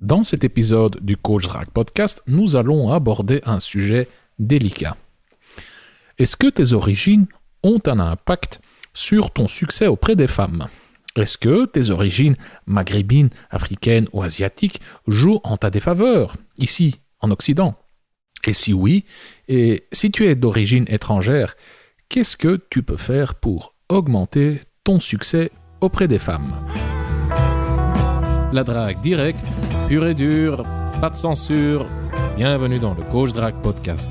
Dans cet épisode du Coach Drag Podcast, nous allons aborder un sujet délicat. Est-ce que tes origines ont un impact sur ton succès auprès des femmes Est-ce que tes origines maghrébines, africaines ou asiatiques jouent en ta défaveur, ici, en Occident Et si oui, et si tu es d'origine étrangère, qu'est-ce que tu peux faire pour augmenter ton succès auprès des femmes La drague directe pur et dur, pas de censure. Bienvenue dans le Coach Drag Podcast.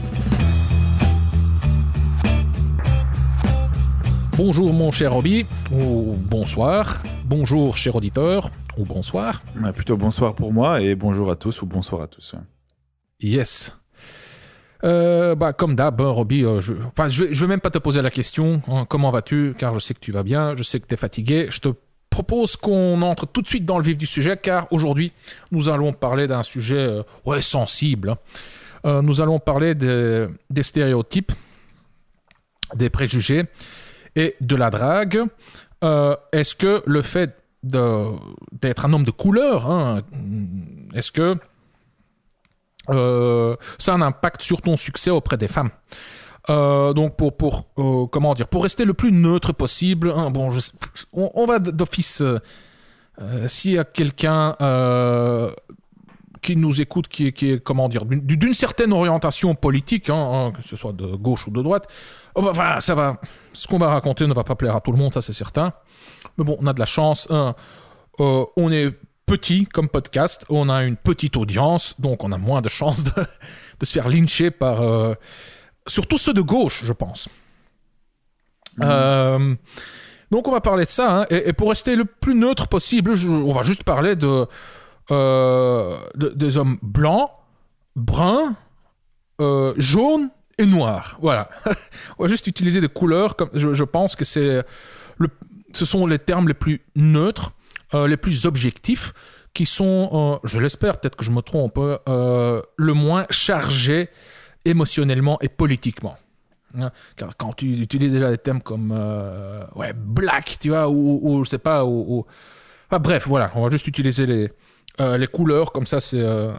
Bonjour mon cher Roby, ou bonsoir. Bonjour cher auditeur, ou bonsoir. plutôt bonsoir pour moi et bonjour à tous ou bonsoir à tous. Yes. Euh, bah, comme d'hab, hein, Roby, euh, je ne enfin, je, vais, même pas te poser la question, hein, comment vas-tu, car je sais que tu vas bien, je sais que tu es fatigué, je te propose qu'on entre tout de suite dans le vif du sujet, car aujourd'hui, nous allons parler d'un sujet euh, sensible. Hein. Euh, nous allons parler des, stéréotypes, des préjugés et de la drague. Euh, est-ce que le fait d'être un homme de couleur, hein, est-ce que ça a un impact sur ton succès auprès des femmes euh, donc pour pour euh, comment dire pour rester le plus neutre possible. Hein, bon, on, va d'office. Euh, s'il y a quelqu'un qui nous écoute, qui est, qui est comment dire, d'une certaine orientation politique, hein, hein, que ce soit de gauche ou de droite, oh, bah, ça va, ce qu'on va raconter ne va pas plaire à tout le monde, ça c'est certain. Mais bon, on a de la chance. on est petit comme podcast, on a une petite audience, donc on a moins de chances de, se faire lyncher par surtout ceux de gauche, je pense. Hmm. Euh, donc on va parler de ça, hein. et, pour rester le plus neutre possible, on va juste parler de, euh, des hommes blancs, bruns, euh, jaunes et noirs. Voilà. on va juste utiliser des couleurs, comme je, je pense que c'est le, ce sont les termes les plus neutres, les plus objectifs, qui sont, je l'espère, peut-être que je me trompe, le moins chargés émotionnellement et politiquement. Hein? quand tu utilises déjà des thèmes comme euh, ouais, black, tu vois, ou, je sais pas, ou, bref, voilà, on va juste utiliser les, euh, les couleurs, comme ça euh,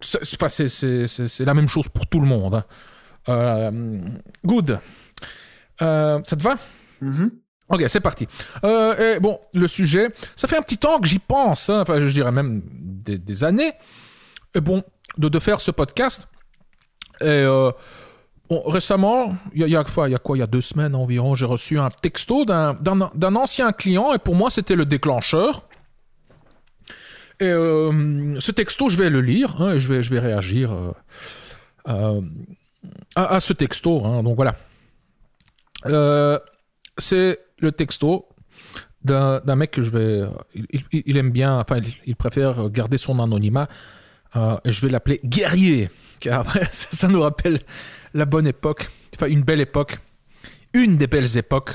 c'est c'est la même chose pour tout le monde. Hein. good. ça te va mm-hmm. Ok, c'est parti. bon, le sujet, ça fait un petit temps que j'y pense, hein, enfin je dirais même des, des années, et bon, de, de faire ce podcast. Et euh, récemment, il y, a, quoi Il y deux semaines environ, j'ai reçu un texto d'un ancien client et pour moi, c'était le déclencheur. Et euh, ce texto, je vais le lire hein, et je vais, je vais réagir euh, à, ce texto. Hein, donc voilà. c'est le texto d'un mec que je vais. Il, aime bien, enfin, il, il, préfère garder son anonymat. et je vais l'appeler Guerrier. Car ça nous rappelle la bonne époque, enfin une belle époque, une des belles époques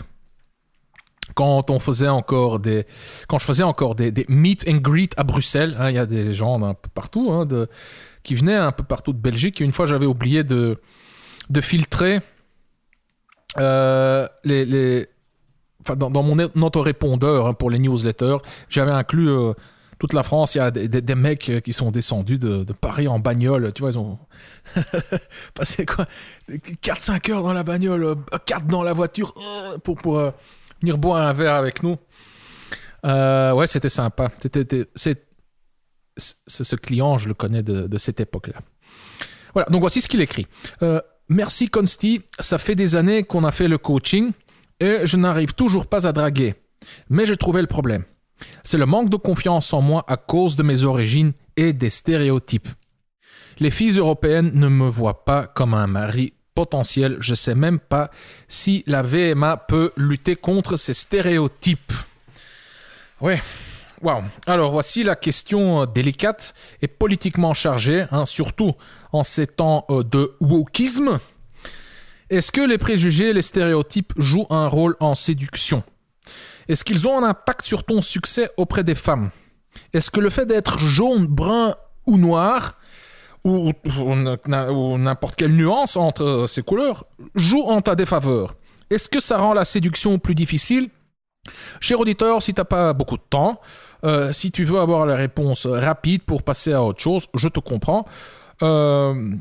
quand on faisait encore des quand je faisais encore des, meet and greet à Bruxelles hein, il y a des gens un peu partout hein, qui venaient un peu partout de Belgique et une fois j'avais oublié de de filtrer euh, les, dans, mon autorépondeur e-, hein, pour les newsletters j'avais inclus euh, toute la France, il y a des, mecs euh, qui sont descendus de, Paris en bagnole. Tu vois, ils ont passé quoi 4-5 heures dans la bagnole, 4 euh, dans la voiture euh, pour, pour venir boire un verre avec nous. ouais, c'était sympa. C'était, c'est, ce client, je le connais de, cette époque-là. Voilà, donc voici ce qu'il écrit. Merci Consti, ça fait des années qu'on a fait le coaching et je n'arrive toujours pas à draguer. Mais j'ai trouvé le problème. C'est le manque de confiance en moi à cause de mes origines et des stéréotypes. Les filles européennes ne me voient pas comme un mari potentiel. Je ne sais même pas si la VMA peut lutter contre ces stéréotypes. Ouais. Wow. Alors voici la question euh, délicate et politiquement chargée, hein, surtout en ces temps euh, de wokisme. Est-ce que les préjugés et les stéréotypes jouent un rôle en séduction est-ce qu'ils ont un impact sur ton succès auprès des femmes Est-ce que le fait d'être jaune, brun ou noir ou, n'importe quelle nuance entre euh, ces couleurs joue en ta défaveur Est-ce que ça rend la séduction plus difficile Cher auditeur, si t'as pas beaucoup de temps, euh, si tu veux avoir la réponse rapide pour passer à autre chose, je te comprends. Euh,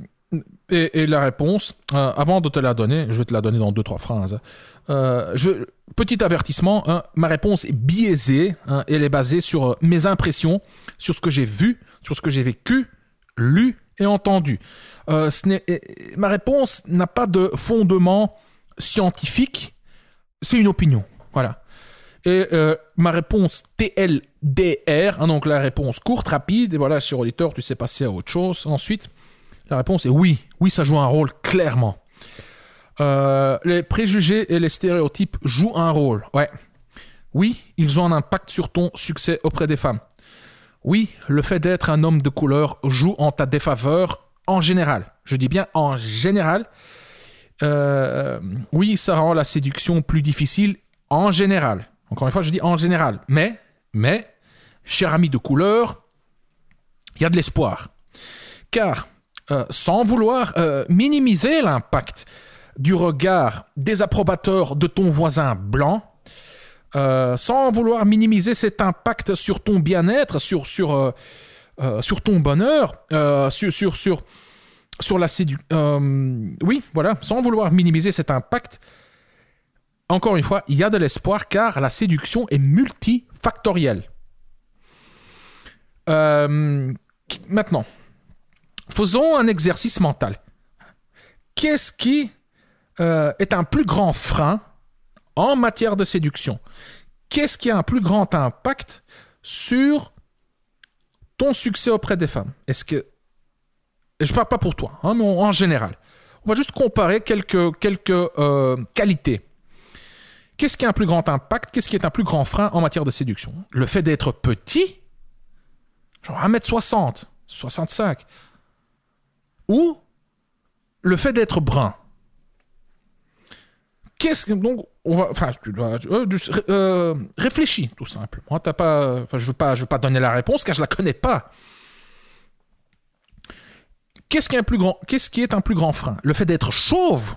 et, la réponse, euh, avant de te la donner, je vais te la donner dans deux, trois phrases. Hein. Euh, je, petit avertissement, hein, ma réponse est biaisée. Hein, elle est basée sur euh, mes impressions, sur ce que j'ai vu, sur ce que j'ai vécu, lu et entendu. Ce ma réponse n'a pas de fondement scientifique. C'est une opinion. Voilà. Et ma réponse TLDR, donc la réponse courte, rapide, et voilà, cher auditeur, tu sais passer à autre chose ensuite. La réponse est oui. Oui, ça joue un rôle, clairement. Euh, les préjugés et les stéréotypes jouent un rôle. Ouais. Oui, ils ont un impact sur ton succès auprès des femmes. Oui, le fait d'être un homme de couleur joue en ta défaveur en général. Je dis bien en général. Euh, oui, ça rend la séduction plus difficile en général. Encore une fois, je dis en général. Mais, mais, cher ami de couleur, il y a de l'espoir. Car euh, sans vouloir euh, minimiser l'impact du regard désapprobateur de ton voisin blanc, euh, sans vouloir minimiser cet impact sur ton bien-être, sur, sur, ton bonheur, sur, sur, sur, sur la oui, voilà, sans vouloir minimiser cet impact, encore une fois, il y a de l'espoir car la séduction est multifactorielle. maintenant, faisons un exercice mental. Qu'est-ce qui euh, est un plus grand frein en matière de séduction Qu'est-ce qui a un plus grand impact sur ton succès auprès des femmes Est-ce que je parle pas pour toi, hein, mais en général. On va juste comparer quelques, quelques euh, qualités. Qu'est-ce qui a un plus grand impact Qu'est-ce qui est un plus grand frein en matière de séduction Le fait d'être petit, genre 1m60, 65, ou le fait d'être brun. Qu'est-ce que donc on va, tu dois euh, euh, réfléchis tout simplement. pas, je veux pas, je veux pas donner la réponse car je la connais pas. Qu'est-ce qui est un plus grand, qu'est-ce qui est plus grand frein Le fait d'être chauve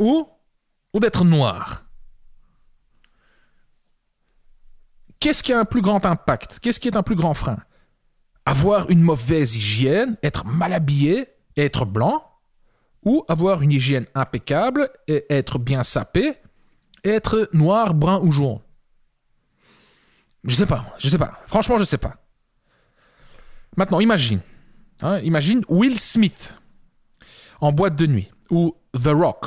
ou ou d'être noir. Qu'est-ce qui a un plus grand impact Qu'est-ce qui est un plus grand frein avoir une mauvaise hygiène, être mal habillé être blanc, ou avoir une hygiène impeccable et être bien sapé, être noir, brun ou jaune. Je sais pas, je sais pas. Franchement, je sais pas. Maintenant, imagine. Hein, imagine Will Smith en boîte de nuit, ou The Rock,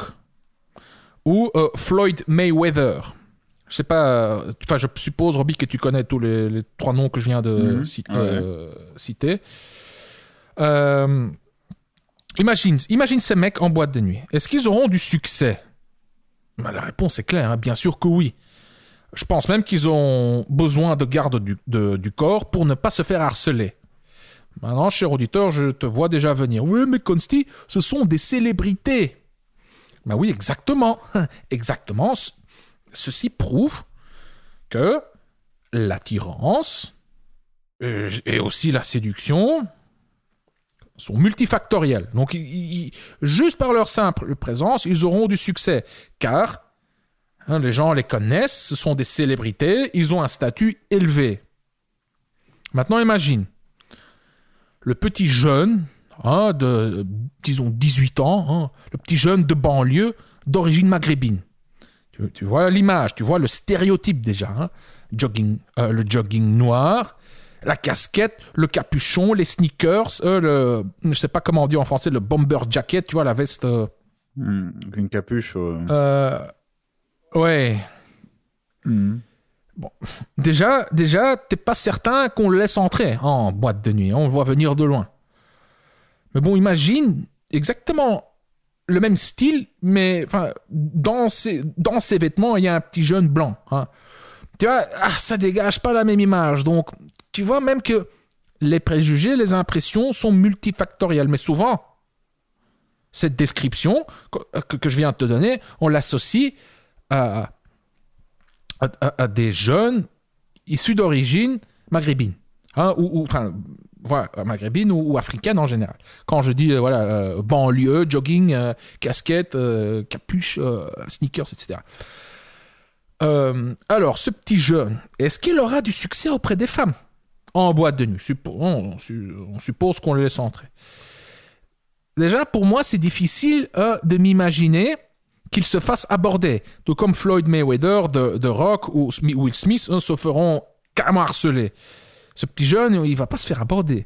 ou euh, Floyd Mayweather, je sais pas. Enfin, je suppose, Roby, que tu connais tous les, trois noms que je viens de mhm. euh, citer. Euh, imagine, ces mecs en boîte de nuit. Est-ce qu'ils auront du succès ben, La réponse est claire, hein. bien sûr que oui. Je pense même qu'ils ont besoin de garde du, corps pour ne pas se faire harceler. Maintenant, cher auditeur, je te vois déjà venir. Oui, mais Consti, ce sont des célébrités. Ben oui, exactement. exactement ceci prouve que l'attirance euh, et aussi la séduction sont multifactorielles. Donc, juste par leur simple présence, ils auront du succès, car hein, les gens les connaissent, ce sont des célébrités, ils ont un statut élevé. Maintenant, imagine le petit jeune hein, de, disons, 18 ans, hein, le petit jeune de banlieue d'origine maghrébine. Tu, vois l'image, tu vois le stéréotype déjà. Hein. jogging, euh, le jogging noir, la casquette, le capuchon, les sneakers, je euh, le, je sais pas comment on dit en français, le bomber jacket, tu vois la veste. Euh. Hmm, une capuche. ouais. Hmm. Déjà, déjà, t'es pas certain qu'on le laisse entrer en boîte de nuit. Hein, on le voit venir de loin. Mais bon, imagine exactement le même style, mais dans ses, dans vêtements, il y a un petit jeune blanc. Hein. Tu vois, ah, ça dégage pas la même image. Donc, tu vois même que les préjugés, les impressions sont multifactorielles, mais souvent, cette description que, je viens de te donner, on l'associe à, à, des jeunes issus d'origine maghrébine, hein, ou, voilà, euh, maghrébine ou, ou, en général. Quand je dis euh, voilà euh, banlieue, jogging, casquette, capuche, sneakers, etc. alors, ce petit jeune, est-ce qu'il aura du succès auprès des femmes en boîte de nuit on, suppose qu'on le laisse entrer. Déjà, pour moi, c'est difficile de m'imaginer qu'il se fasse aborder, tout comme Floyd Mayweather de, Rock ou Will Smith se feront carrément harceler. Ce petit jeune, il va pas se faire aborder.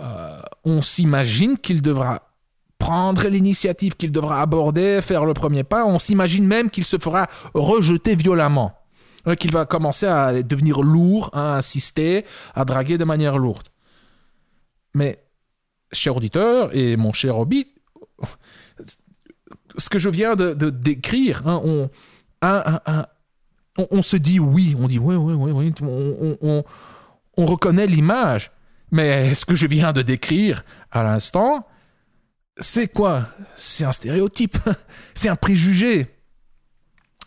Euh, on s'imagine qu'il devra prendre l'initiative, qu'il devra aborder, faire le premier pas. On s'imagine même qu'il se fera rejeter violemment, euh, qu'il va commencer à devenir lourd, hein, à insister, à draguer de manière lourde. Mais, cher auditeur et mon cher Obi, ce que je viens de, décrire, hein, on, on, se dit oui, on dit oui, oui, oui, oui, on reconnaît l'image. Mais ce que je viens de décrire à l'instant, c'est quoi C'est un stéréotype, c'est un préjugé.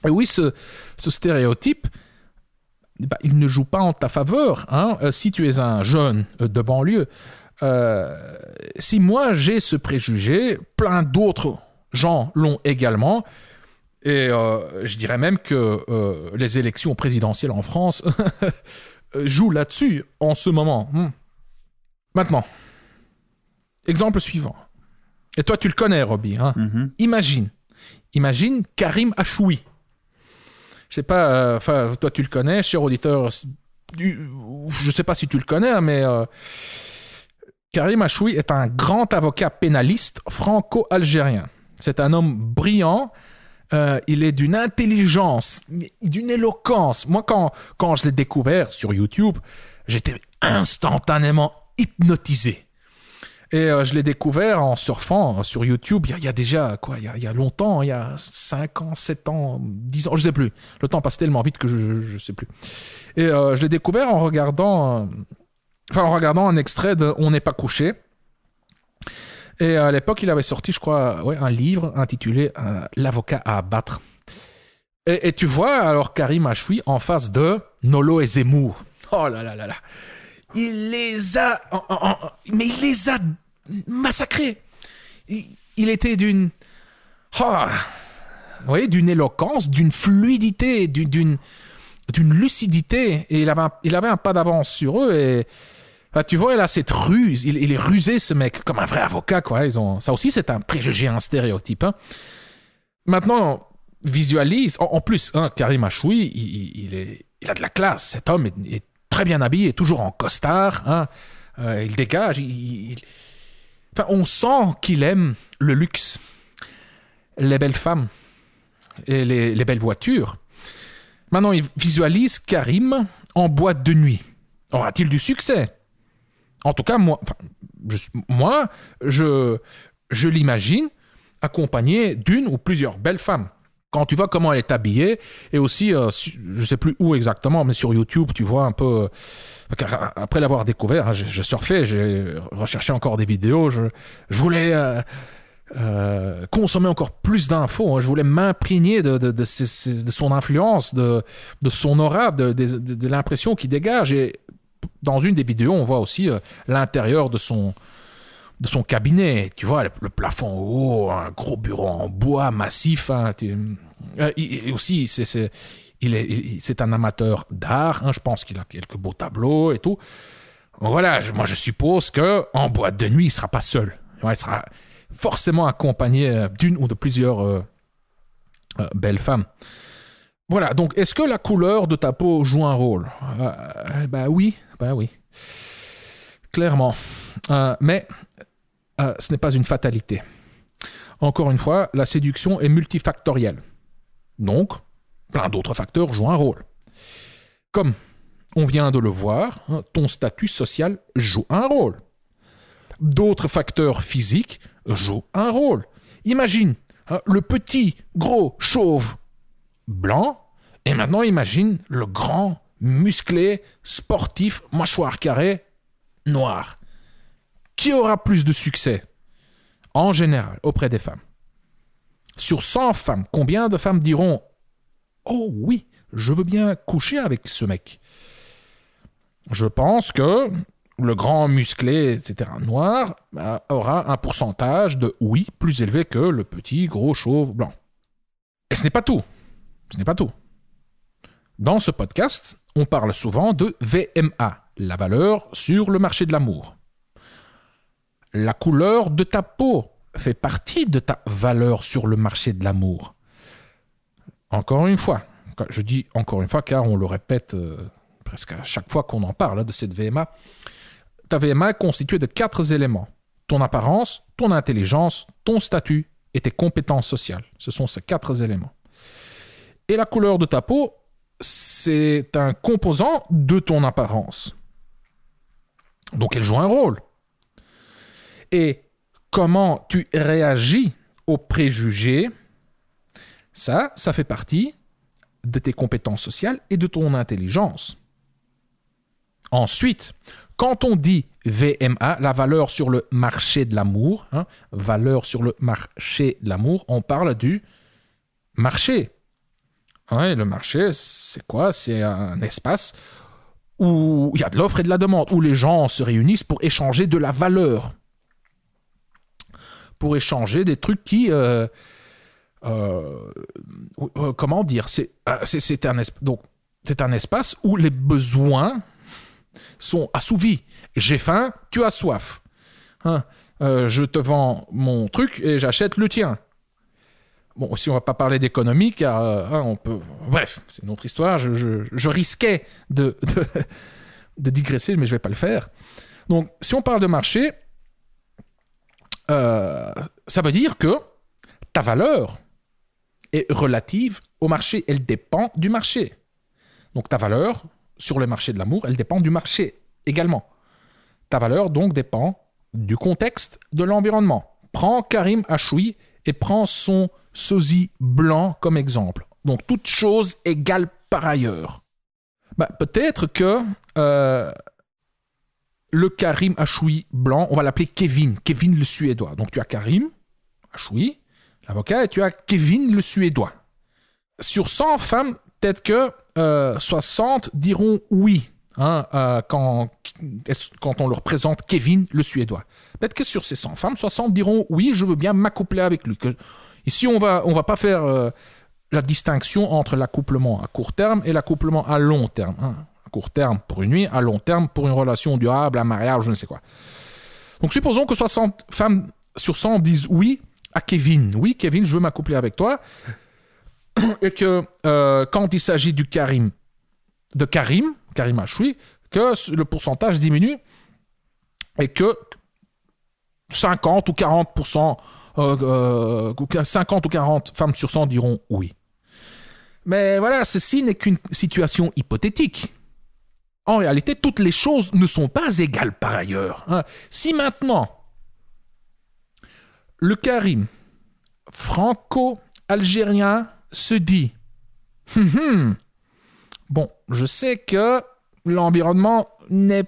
Et oui, ce, stéréotype, bah, il ne joue pas en ta faveur. Hein. Euh, si tu es un jeune euh, de banlieue, euh, si moi j'ai ce préjugé, plein d'autres gens l'ont également. Et je dirais même que les élections présidentielles en France Euh, joue là-dessus en ce moment. Hmm. Maintenant, exemple suivant. Et toi, tu le connais, Robbie. Hein. Mhm. Imagine. Imagine Karim Achoui. Je sais pas, euh, enfin, toi, tu le connais, cher auditeur. Je sais pas si tu le connais, hein, mais euh, Karim Achoui est un grand avocat pénaliste franco-algérien. C'est un homme brillant euh, il est d'une intelligence, d'une éloquence. Moi, quand, quand je l'ai découvert sur YouTube, j'étais instantanément hypnotisé. Et euh, je l'ai découvert en surfant euh, sur YouTube il y, a déjà, quoi, il y a, longtemps, il y a 5 ans, 7 ans, 10 ans, je sais plus. Le temps passe tellement vite que je ne sais plus. Et je l'ai découvert en regardant, enfin, en regardant un extrait de On n'est pas couché. Et à l'époque, il avait sorti, je crois, ouais, un livre intitulé euh, L'avocat à abattre. Et, tu vois alors Karim Achoui en face de Nolo et Zemmour. Oh là là là là. Il les a. mais il les a massacrés. Il, était d'une. Vous oh, voyez, d'une éloquence, d'une fluidité, d'une d'une lucidité. Et il avait il avait un pas d'avance sur eux. Et ah, tu vois, il a cette ruse, il, est rusé, ce mec, comme un vrai avocat, quoi. Ils ont... Ça aussi, c'est un préjugé, un stéréotype. Hein. Maintenant, visualise, en, plus, hein, Karim Achoui, il, il, a de la classe. Cet homme est, très bien habillé, toujours en costard. Hein. Euh, il dégage. Il, on sent qu'il aime le luxe, les belles femmes et les, les belles voitures. Maintenant, il visualise Karim en boîte de nuit. Aura-t-il du succès en tout cas, moi, je, moi, je, je l'imagine accompagné d'une ou plusieurs belles femmes. Quand tu vois comment elle est habillée, et aussi, euh, je sais plus où exactement, mais sur YouTube, tu vois un peu. Euh, euh, après l'avoir découvert, hein, j'ai je, j'ai recherché encore des vidéos, je, je voulais. consommer encore plus d'infos. Hein. Je voulais m'imprégner de, de, son influence, de, son aura, de, l'impression qu'il dégage. Et dans une des vidéos, on voit aussi euh, l'intérieur de son, de son cabinet. Tu vois, le, plafond haut, un gros bureau en bois massif. Hein, euh, aussi, c'est, c'est, il est, c'est un amateur d'art. Hein, je pense qu'il a quelques beaux tableaux et tout. Voilà, moi je suppose que en boîte de nuit, il sera pas seul. il sera forcément accompagné euh, d'une ou de plusieurs belles femmes. Voilà, donc est-ce que la couleur de ta peau joue un rôle Ben oui, ben oui. Clairement. Euh, mais euh, ce n'est pas une fatalité. Encore une fois, la séduction est multifactorielle. Donc, plein d'autres facteurs jouent un rôle. Comme on vient de le voir, hein, ton statut social joue un rôle. D'autres facteurs physiques jouent un rôle. Imagine hein, le petit, gros, chauve, blanc, et maintenant imagine le grand, musclé, sportif, mâchoire carrée, noir. Qui aura plus de succès en général auprès des femmes Sur 100 femmes, combien de femmes diront Oh oui, je veux bien coucher avec ce mec Je pense que le grand musclé, etc., noir, euh, aura un pourcentage de oui plus élevé que le petit, gros, chauve, blanc. Et ce n'est pas tout. Ce n'est pas tout. Dans ce podcast, on parle souvent de VMA, la valeur sur le marché de l'amour. La couleur de ta peau fait partie de ta valeur sur le marché de l'amour. Encore une fois, je dis encore une fois car on le répète euh, presque à chaque fois qu'on en parle hein, de cette VMA, ta VMA est constituée de quatre éléments. Ton apparence, ton intelligence, ton statut et tes compétences sociales. Ce sont ces quatre éléments. Et la couleur de ta peau c'est un composant de ton apparence. Donc elle joue un rôle. Et comment tu réagis aux préjugés, ça, ça fait partie de tes compétences sociales et de ton intelligence. Ensuite, quand on dit VMA, la valeur sur le marché de l'amour, hein, valeur sur le marché de l'amour, on parle du marché, Ouais, le marché, c'est quoi? C'est un espace où il y a de l'offre et de la demande, où les gens se réunissent pour échanger de la valeur, pour échanger des trucs qui... Euh, euh, euh, comment dire? C'est un, un espace où les besoins sont assouvis. J'ai faim, tu as soif. Hein? je te vends mon truc et j'achète le tien. Bon, si on va pas parler d'économie, car euh, hein, on peut. Bref, c'est une autre histoire. Je, risquais de, digresser, mais je vais pas le faire. Donc, si on parle de marché, euh, ça veut dire que ta valeur est relative au marché. Elle dépend du marché. Donc, ta valeur sur le marché de l'amour, elle dépend du marché également. Ta valeur donc dépend du contexte de l'environnement. Prends Karim Achoui et prend son sosie blanc comme exemple. Donc toute chose égale par ailleurs. Bah, peut-être que euh, le Karim Achoui blanc, on va l'appeler Kevin, Kevin le Suédois. Donc tu as Karim Achoui, l'avocat, et tu as Kevin le Suédois. Sur 100 femmes, peut-être que euh, 60 diront oui Hein, euh, quand, on leur présente Kevin, le Suédois. Peut-être que sur ces 100 femmes, 60 diront oui, je veux bien m'accoupler avec lui. Ici, on va, on va pas faire euh, la distinction entre l'accouplement à court terme et l'accouplement à long terme. Hein. À court terme pour une nuit, à long terme pour une relation durable, un mariage, je ne sais quoi. Donc supposons que 60 femmes sur 100 disent oui à Kevin. Oui, Kevin, je veux m'accoupler avec toi. Et que euh, quand il s'agit du Karim, de Karim, Karim Achoui, que le pourcentage diminue et que 50 ou 40%, 50 euh, euh, ou 40 femmes sur 100 diront oui. Mais voilà, ceci n'est qu'une situation hypothétique. En réalité, toutes les choses ne sont pas égales par ailleurs. Hein. Si maintenant, le Karim franco-algérien se dit hum, hum, Bon, je sais que l'environnement n'est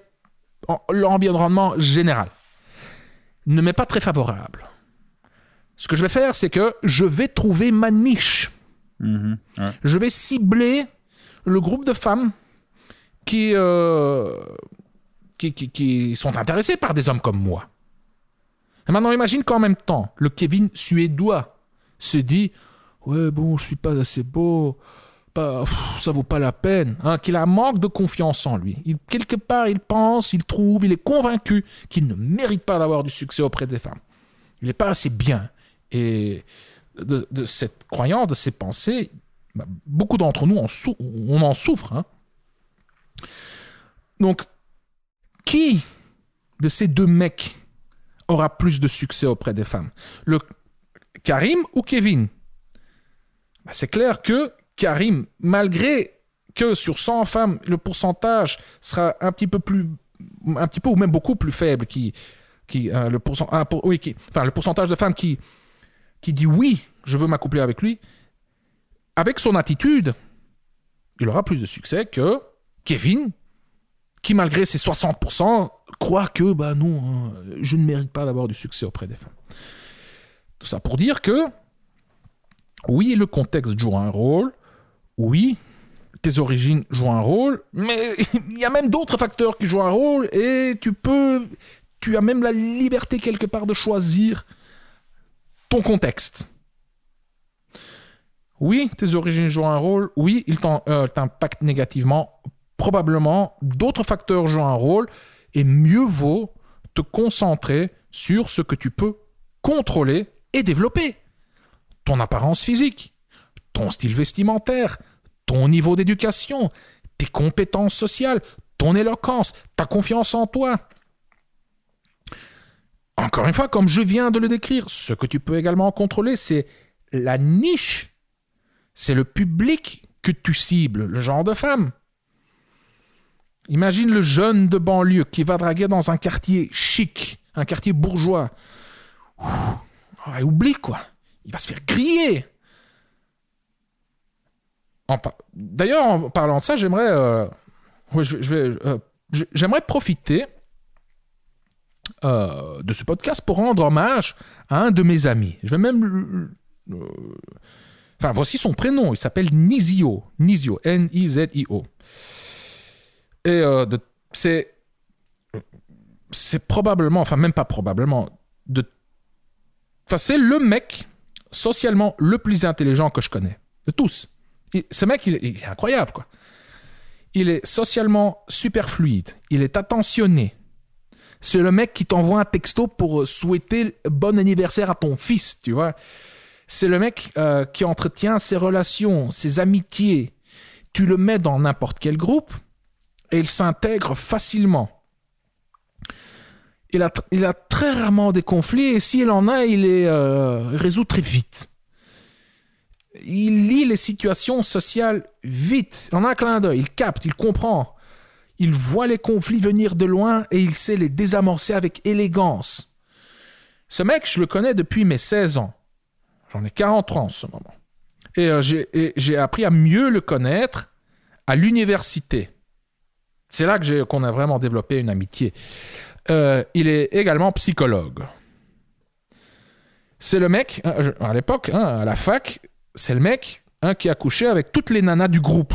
général ne m'est pas très favorable. Ce que je vais faire, c'est que je vais trouver ma niche. Mm-hmm. Je vais cibler le groupe de femmes qui, euh, sont intéressées par des hommes comme moi. maintenant, imagine qu'en même temps, le Kevin suédois se dit Ouais, bon, je suis pas assez beau, pas, ça vaut pas la peine, hein, qu'il a un manque de confiance en lui. quelque part, il pense, il trouve, il est convaincu qu'il ne mérite pas d'avoir du succès auprès des femmes. Il n'est pas assez bien. Et de, cette croyance, de ces pensées, bah, beaucoup d'entre nous, en on en souffre. Hein. Donc, qui de ces deux mecs aura plus de succès auprès des femmes Le Karim ou Kevin bah, C'est clair que Karim, malgré que sur 100 femmes, le pourcentage sera un petit peu plus, un petit peu ou même beaucoup plus faible, qui, qui, euh, le, pourcent, ah, enfin, le pourcentage de femmes qui, qui dit oui, je veux m'accoupler avec lui, avec son attitude, il aura plus de succès que Kevin, qui malgré ses 60%, croit que, bah non, hein, je ne mérite pas d'avoir du succès auprès des femmes. Tout ça pour dire que, oui, le contexte joue un rôle, oui, tes origines jouent un rôle, mais il y a même d'autres facteurs qui jouent un rôle et tu peux, tu as même la liberté quelque part de choisir ton contexte. Oui, tes origines jouent un rôle, oui, ils euh, t'impactent négativement, probablement d'autres facteurs jouent un rôle et mieux vaut te concentrer sur ce que tu peux contrôler et développer. Ton apparence physique, ton style vestimentaire, ton niveau d'éducation, tes compétences sociales, ton éloquence, ta confiance en toi. Encore une fois, comme je viens de le décrire, ce que tu peux également contrôler, c'est la niche, c'est le public que tu cibles, le genre de femme. Imagine le jeune de banlieue qui va draguer dans un quartier chic, un quartier bourgeois. Ah, oublie quoi, il va se faire crier. D'ailleurs, en parlant de ça, j'aimerais, euh, euh, je, j'aimerais profiter euh, de ce podcast pour rendre hommage à un de mes amis. Je vais même. Enfin, voici son prénom. Il s'appelle Nizio. Nizio. N-I-Z-I-O. Et c'est. C'est probablement, enfin, même pas probablement, de. Enfin, c'est le mec socialement le plus intelligent que je connais. De tous ce mec, il, est incroyable, quoi. Il est socialement super fluide. Il est attentionné. C'est le mec qui t'envoie un texto pour euh, souhaiter bon anniversaire à ton fils, tu vois. C'est le mec euh, qui entretient ses relations, ses amitiés. Tu le mets dans n'importe quel groupe et il s'intègre facilement. Il a, très rarement des conflits et s'il en a, il les euh, résout très vite il lit les situations sociales vite, en un clin d'œil, il capte, il comprend. Il voit les conflits venir de loin et il sait les désamorcer avec élégance. Ce mec, je le connais depuis mes 16 ans. J'en ai 43 en ce moment. Euh, et j'ai appris à mieux le connaître à l'université. C'est là que qu'on a vraiment développé une amitié. Euh, il est également psychologue. C'est le mec, hein, à l'époque, hein, à la fac, c'est le mec hein, qui a couché avec toutes les nanas du groupe.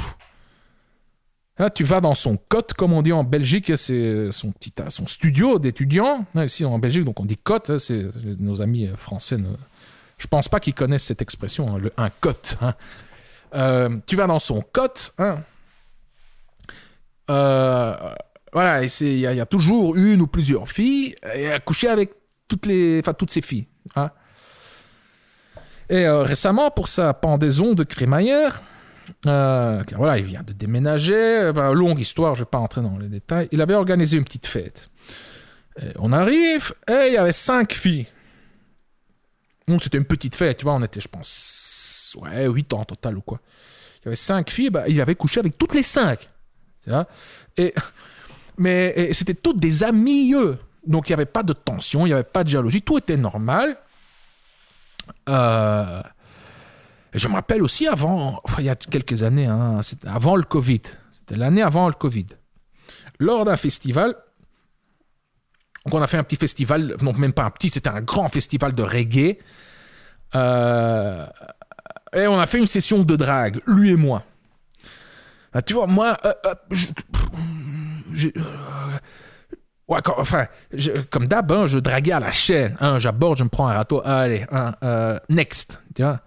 Hein, tu vas dans son cote, comme on dit en Belgique, c'est son petit son studio d'étudiants. Hein, ici en Belgique, donc on dit cote, c'est nos amis euh, français. Ne, je pense pas qu'ils connaissent cette expression, le, un cote. Euh, tu vas dans son cote. Euh, voilà, il y, a toujours une ou plusieurs filles, et à couché avec toutes, les, toutes ces filles. Et euh, récemment, pour sa pendaison de crémaillère, euh, voilà, il vient de déménager, ben, longue histoire, je ne vais pas entrer dans les détails, il avait organisé une petite fête. on arrive, et il y avait cinq filles. Donc c'était une petite fête, tu vois, on était, je pense, ouais, 8 ans en total ou quoi. Il y avait cinq filles, ben, il avait couché avec toutes les cinq. Et, mais c'était toutes des amis, eux. Donc il n'y avait pas de tension, il n'y avait pas de jalousie, tout était normal. Euh, je me rappelle aussi avant, il y a quelques années, hein, avant le Covid, c'était l'année avant le Covid, lors d'un festival, donc on a fait un petit festival, non même pas un petit, c'était un grand festival de reggae, euh, et on a fait une session de drague, lui et moi. Ah, tu vois, moi, euh, Ouais, enfin, comme d'hab, hein, je draguais à la chaîne. Hein, j'aborde, je me prends un râteau. Allez, hein, euh, next. Tu vois?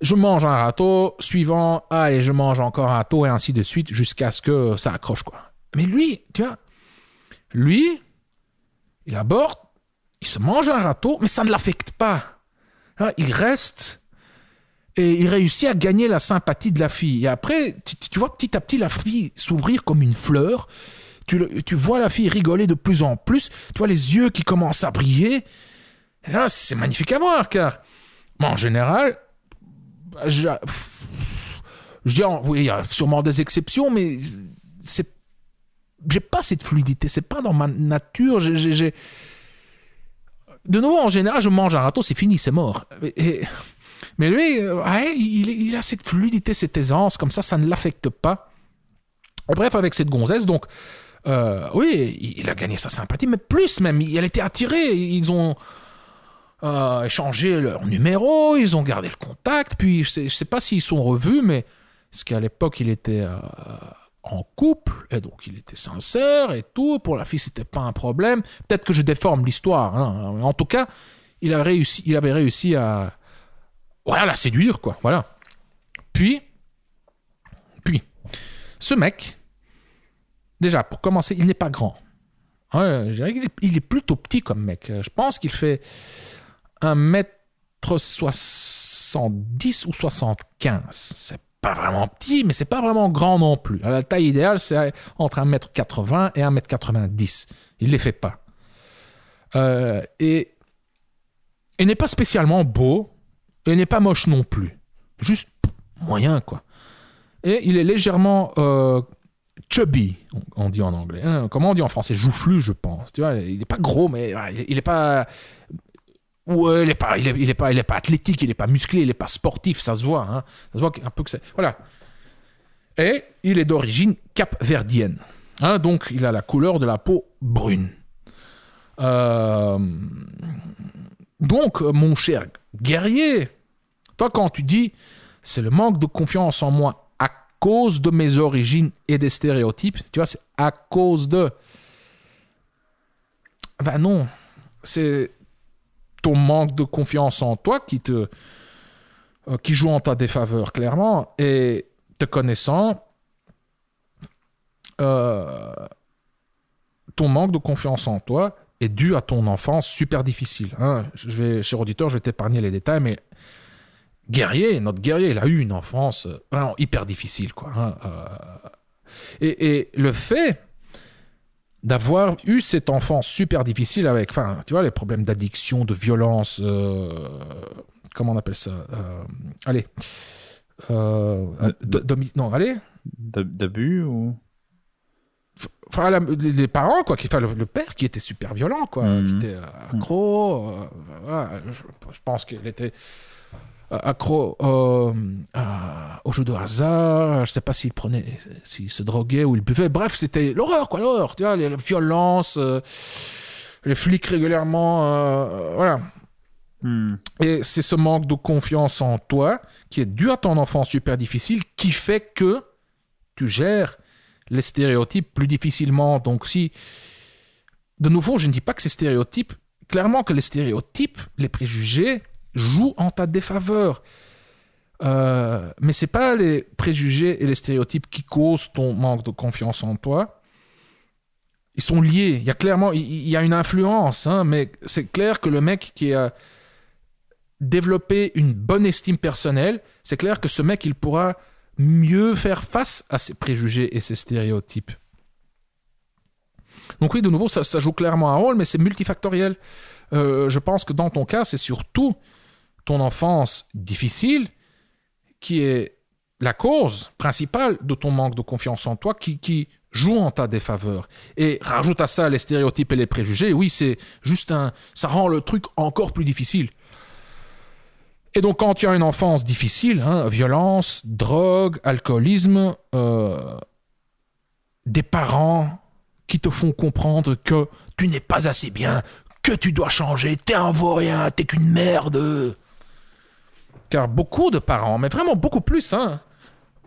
Je mange un râteau. Suivant, allez, je mange encore un râteau et ainsi de suite jusqu'à ce que ça accroche, quoi. Mais lui, tu vois, lui, il aborde, il se mange un râteau, mais ça ne l'affecte pas. il reste et il réussit à gagner la sympathie de la fille. Et après, tu vois petit à petit la fille s'ouvrir comme une fleur tu, vois la fille rigoler de plus en plus, tu vois les yeux qui commencent à briller. là, c'est magnifique à voir, car en général, bah, je, je dis, oui, il y a sûrement des exceptions, mais c'est j'ai pas cette fluidité, c'est pas dans ma nature. De nouveau, en général, je mange un râteau, c'est fini, c'est mort. Mais lui, euh, il, il, a cette fluidité, cette aisance, comme ça, ça ne l'affecte pas. Bref, avec cette gonzesse, donc, euh, oui, il a gagné sa sympathie, mais plus même, elle était attirée. Ils ont euh, échangé leur numéro, ils ont gardé le contact, puis je ne sais, pas s'ils sont revus, mais parce qu'à l'époque, il était euh, en couple, et donc il était sincère et tout. Pour la fille, c'était pas un problème. Peut-être que je déforme l'histoire. Hein. En tout cas, il avait réussi, il avait réussi à voilà, la séduire, quoi. Voilà. Puis, puis, ce mec, Déjà, pour commencer, il n'est pas grand. Hein, il est, plutôt petit comme mec. Je pense qu'il fait 1m70 ou 75. C'est pas vraiment petit, mais c'est pas vraiment grand non plus. La taille idéale, c'est entre 1m80 et 1m90. Il les fait pas. Euh, et il n'est pas spécialement beau, et n'est pas moche non plus. Juste moyen, quoi. Et il est légèrement euh, chubby, on dit en anglais. Hein, comment on dit en français Joufflu, je pense. Tu vois, il n'est pas gros, mais il n'est pas. il n'est pas, il est, pas, il est pas athlétique, il n'est pas musclé, il n'est pas sportif, ça se voit. Hein. voit un peu Voilà. Et il est d'origine capverdienne. Hein, donc, il a la couleur de la peau brune. Euh, donc, mon cher guerrier, toi, quand tu dis c'est le manque de confiance en moi cause de mes origines et des stéréotypes. Tu vois, c'est à cause de. Ben non, c'est ton manque de confiance en toi qui te euh, qui joue en ta défaveur clairement et te connaissant euh, ton manque de confiance en toi est dû à ton enfance super difficile. Hein. Je vais, cher auditeur, je vais t'épargner les détails, mais guerrier, notre guerrier, il a eu une enfance euh, vraiment hyper difficile. Quoi, hein, euh. et, le fait d'avoir eu cette enfance super difficile avec, enfin, tu vois, les problèmes d'addiction, de violence, euh, comment on appelle ça Allez. non, allez. D'abus ou enfin les parents quoi qui le, père qui était super violent quoi qui mmh. était accro je, je, pense qu'il était euh, accro euh, euh, au jeu de hasard, je sais pas s'il prenait, s'il se droguait ou il buvait. Bref, c'était l'horreur, quoi, l'horreur. Tu vois, la violence, les flics régulièrement, voilà. Hmm. Et c'est ce manque de confiance en toi qui est dû à ton enfant super difficile qui fait que tu gères les stéréotypes plus difficilement. Donc si, de nouveau, je ne dis pas que c'est stéréotype, clairement que les stéréotypes, les préjugés, joue en ta défaveur. Euh, mais c'est pas les préjugés et les stéréotypes qui causent ton manque de confiance en toi. Ils sont liés. Il y a clairement, il y a une influence, hein, mais c'est clair que le mec qui a développé une bonne estime personnelle, c'est clair que ce mec, il pourra mieux faire face à ses préjugés et ses stéréotypes. Donc oui, de nouveau, ça, joue clairement un rôle, mais c'est multifactoriel. Euh, je pense que dans ton cas, c'est surtout ton enfance difficile qui est la cause principale de ton manque de confiance en toi qui, joue en ta défaveur. Et rajoute à ça les stéréotypes et les préjugés, oui, c'est juste un... ça rend le truc encore plus difficile. Et donc quand tu as une enfance difficile, hein, violence, drogue, alcoolisme, euh, des parents qui te font comprendre que tu n'es pas assez bien, que tu dois changer, t'es un vaurien, t'es qu'une merde car beaucoup de parents, mais vraiment beaucoup plus, hein,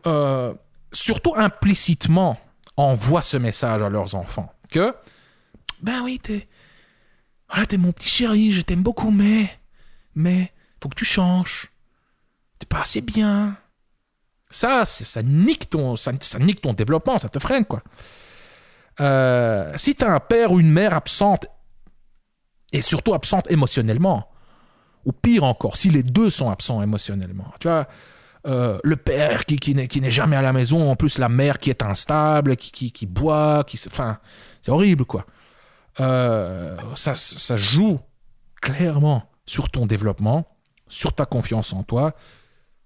euh, surtout implicitement, envoient ce message à leurs enfants que ben oui, t'es mon petit chéri, je t'aime beaucoup, mais mais faut que tu changes, t'es pas assez bien. Ça, ça nique ton ça, nique ton développement, ça te freine quoi. Euh, si t'as un père ou une mère absente et surtout absente émotionnellement, ou pire encore, si les deux sont absents émotionnellement. Tu vois, euh, le père qui, qui n'est jamais à la maison, en plus la mère qui est instable, qui, qui, qui boit, qui Enfin, c'est horrible, quoi. Euh, ça, ça joue clairement sur ton développement, sur ta confiance en toi,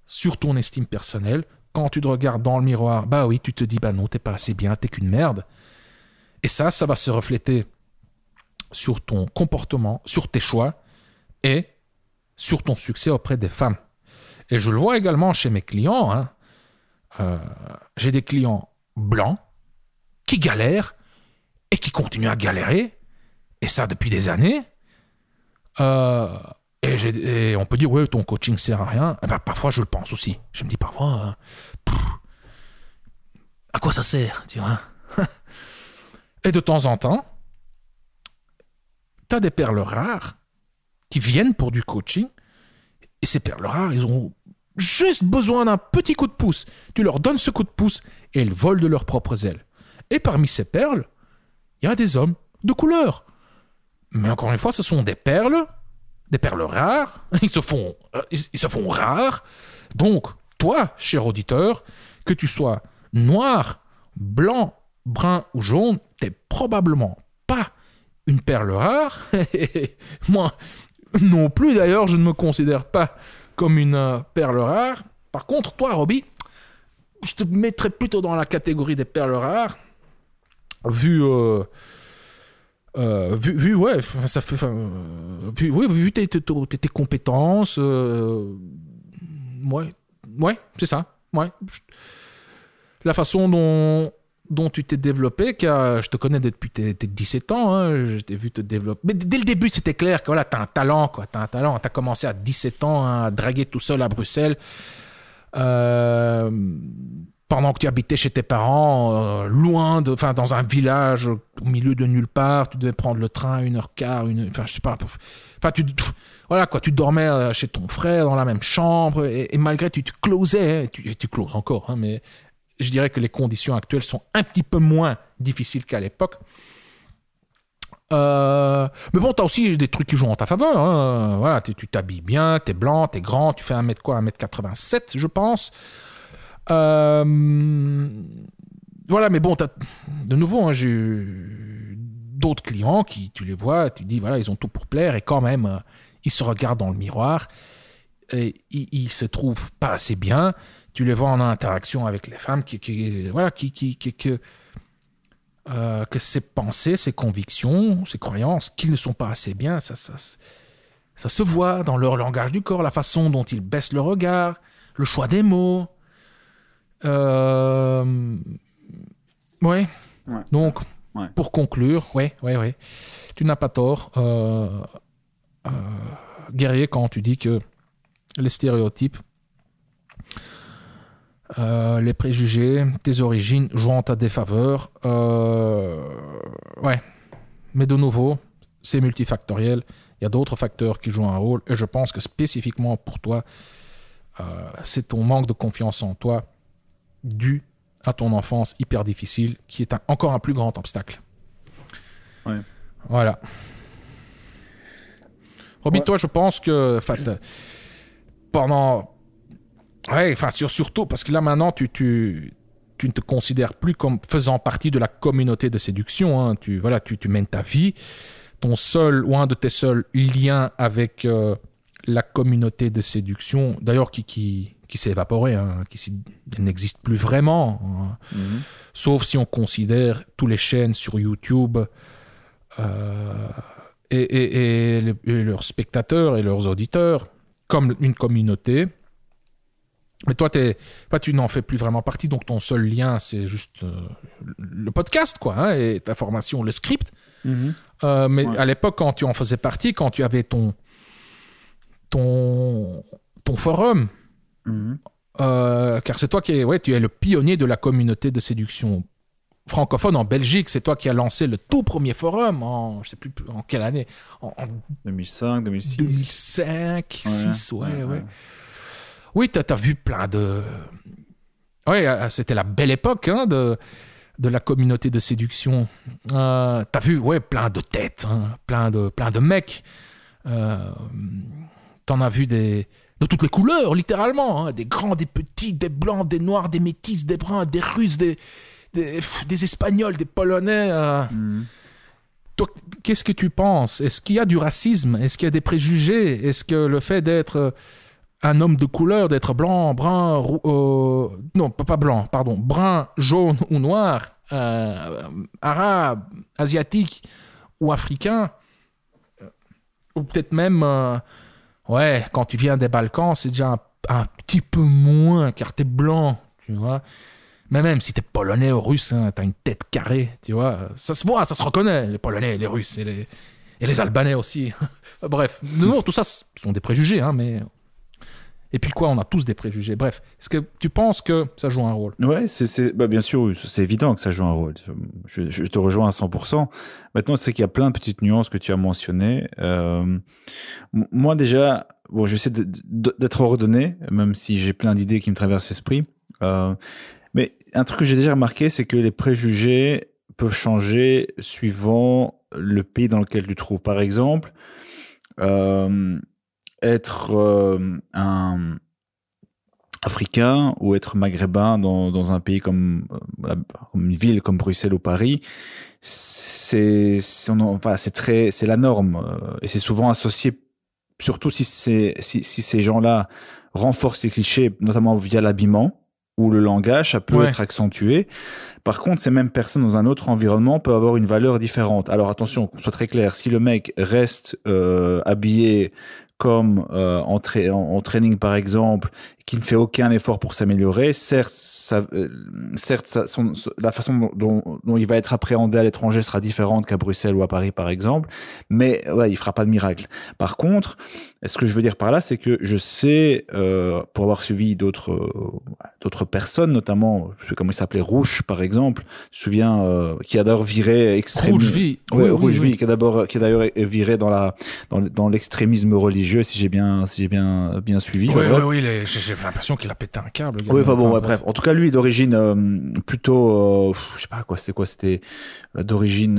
sur ton estime personnelle. Quand tu te regardes dans le miroir, bah oui, tu te dis, bah non, t'es pas assez bien, t'es qu'une merde. Et ça, ça va se refléter sur ton comportement, sur tes choix et sur ton succès auprès des femmes. Et je le vois également chez mes clients. Hein. Euh, j'ai des clients blancs qui galèrent et qui continuent à galérer, et ça depuis des années. Euh, et, on peut dire, oui, ton coaching sert à rien. Eh ben, parfois, je le pense aussi. Je me dis parfois, hein, à quoi ça sert Et de temps en temps, tu as des perles rares qui viennent pour du coaching. Et ces perles rares, ils ont juste besoin d'un petit coup de pouce. Tu leur donnes ce coup de pouce et elles volent de leurs propres ailes. Et parmi ces perles, il y a des hommes de couleur. Mais encore une fois, ce sont des perles, des perles rares. Ils se font, euh, ils se font rares. Donc, toi, cher auditeur, que tu sois noir, blanc, brun ou jaune, t'es probablement pas une perle rare. moi, non plus d'ailleurs, je ne me considère pas comme une euh, perle rare. Par contre, toi, Roby, je te mettrais plutôt dans la catégorie des perles rares, vu. Euh, euh, vu, ouais, ça fait. Vu, oui, vu tes, tes, compétences. ouais, c'est ça. Ouais. La façon dont dont tu t'es développé, car je te connais depuis tes, 17 ans, hein, j'ai vu te développer. Mais dès le début, c'était clair que voilà, as un talent, quoi, as un talent. as commencé à 17 ans hein, à draguer tout seul à Bruxelles. Euh, pendant que tu habitais chez tes parents, euh, loin de, enfin, dans un village au milieu de nulle part, tu devais prendre le train une heure quart, une, enfin, je sais pas, tu, voilà quoi, tu dormais euh, chez ton frère dans la même chambre et, malgré tu, te closais, hein, tu, tu closes encore, mais je dirais que les conditions actuelles sont un petit peu moins difficiles qu'à l'époque. Euh, mais bon, as aussi des trucs qui jouent en ta faveur. Hein. Voilà, tu t'habilles bien, tu es blanc, t'es grand, tu fais 1m quoi, 1m87, je pense. Euh, voilà, mais bon, de nouveau, hein, j'ai d'autres clients qui, tu les vois, tu dis, voilà, ils ont tout pour plaire, et quand même, euh, ils se regardent dans le miroir, et ils, ils se trouvent pas assez bien, tu les vois en interaction avec les femmes, qui, voilà, qui, euh, que, ces ses pensées, ses convictions, ses croyances, qu'ils ne sont pas assez bien, ça, ça, se voit dans leur langage du corps, la façon dont ils baissent le regard, le choix des mots. Euh... Donc, pour conclure, ouais, ouais, ouais. Tu n'as pas tort, euh, euh, guerrier, quand tu dis que les stéréotypes euh, les préjugés, tes origines jouant à ta défaveur. Euh, ouais. Mais de nouveau, c'est multifactoriel. Il y a d'autres facteurs qui jouent un rôle. Et je pense que spécifiquement pour toi, euh, c'est ton manque de confiance en toi dû à ton enfance hyper difficile qui est encore un plus grand obstacle. Ouais. Voilà. Roby, toi, je pense que pendant, oui, surtout, parce que là, maintenant, tu, ne te considères plus comme faisant partie de la communauté de séduction. Hein. Tu, voilà, tu, mènes ta vie. Ton seul ou un de tes seuls liens avec euh, la communauté de séduction, d'ailleurs, qui, qui, s'est évaporée, hein, qui n'existe plus vraiment. Hein. Mhm. Sauf si on considère tous les chaînes sur YouTube. Euh, et leurs spectateurs et leurs auditeurs comme une communauté mais toi, tu n'en fais plus vraiment partie, donc ton seul lien, c'est juste euh, le podcast, quoi, hein, et ta formation, le script. Mm-hmm. Euh, mais à l'époque, quand tu en faisais partie, quand tu avais ton, ton, ton forum, mm-hmm. euh, car c'est toi qui es, ouais, tu es le pionnier de la communauté de séduction francophone en Belgique. C'est toi qui as lancé le tout premier forum en, je sais plus en quelle année, en, 2005, 2006. 2005, 2006, ouais. ouais. Oui, t'as vu plein de. Oui, c'était la belle époque hein, de, de la communauté de séduction. Euh, t'as vu, ouais, plein de têtes, hein, plein, de, plein de mecs. Euh, t'en as vu des, de toutes les couleurs, littéralement. Hein, des grands, des petits, des blancs, des noirs, des métis, des bruns, des russes, des, espagnols, des polonais. Euh. Mm. qu'est-ce que tu penses Est-ce qu'il y a du racisme Est-ce qu'il y a des préjugés Est-ce que le fait d'être un homme de couleur, d'être blanc, brun, euh, non pas blanc, pardon, brun, jaune ou noir, euh, arabe, asiatique ou africain, euh, ou peut-être même, ouais, quand tu viens des Balkans, c'est déjà un, petit peu moins, car t'es blanc, tu vois. Mais même si t'es polonais ou russe, tu hein, t'as une tête carrée, tu vois. Ça se voit, ça se reconnaît, les polonais, les russes et les, albanais aussi. Bref, non, tout ça, ce sont des préjugés, hein, mais et puis quoi, on a tous des préjugés. Bref, est-ce que tu penses que ça joue un rôle Ouais, c'est, bah bien sûr, c'est évident que ça joue un rôle. Je, te rejoins à 100%. Maintenant, c'est qu'il y a plein de petites nuances que tu as mentionnées. Euh, moi déjà, bon, j'essaie d'être ordonné, même si j'ai plein d'idées qui me traversent l'esprit. Euh, mais un truc que j'ai déjà remarqué, c'est que les préjugés peuvent changer suivant le pays dans lequel tu te trouves. Par exemple, euh, être euh, un africain ou être maghrébin dans, dans un pays comme, euh, une ville comme Bruxelles ou Paris, c'est enfin, très c'est la norme euh, et c'est souvent associé surtout si c'est si, si, ces gens-là renforcent les clichés notamment via l'habillement ou le langage ça peut être accentué. Par contre, ces mêmes personnes dans un autre environnement peuvent avoir une valeur différente. Alors attention, qu'on soit très clair, si le mec reste euh, habillé comme euh, en, training par exemple, qui ne fait aucun effort pour s'améliorer. Certes, ça, euh, certes ça, son, la façon dont, dont, il va être appréhendé à l'étranger sera différente qu'à Bruxelles ou à Paris, par exemple, mais ouais, il fera pas de miracle. Par contre, ce que je veux dire par là, c'est que je sais, euh, pour avoir suivi d'autres euh, d'autres personnes, notamment, je sais comment il s'appelait, Rouge, par exemple, je me souviens, euh, qui a d'ailleurs viré Rouge vie. oui, Rouge vie, qui a d'abord, qui d'ailleurs viré dans la dans, l'extrémisme religieux, si j'ai bien si j'ai bien bien suivi. Oui, oui, oui, les, je, pas j'ai l'impression qu'il a pété un câble. Oui, bon, bref. En tout cas, lui d'origine euh, plutôt, Je euh, je sais pas quoi, c'était quoi, c'était euh, d'origine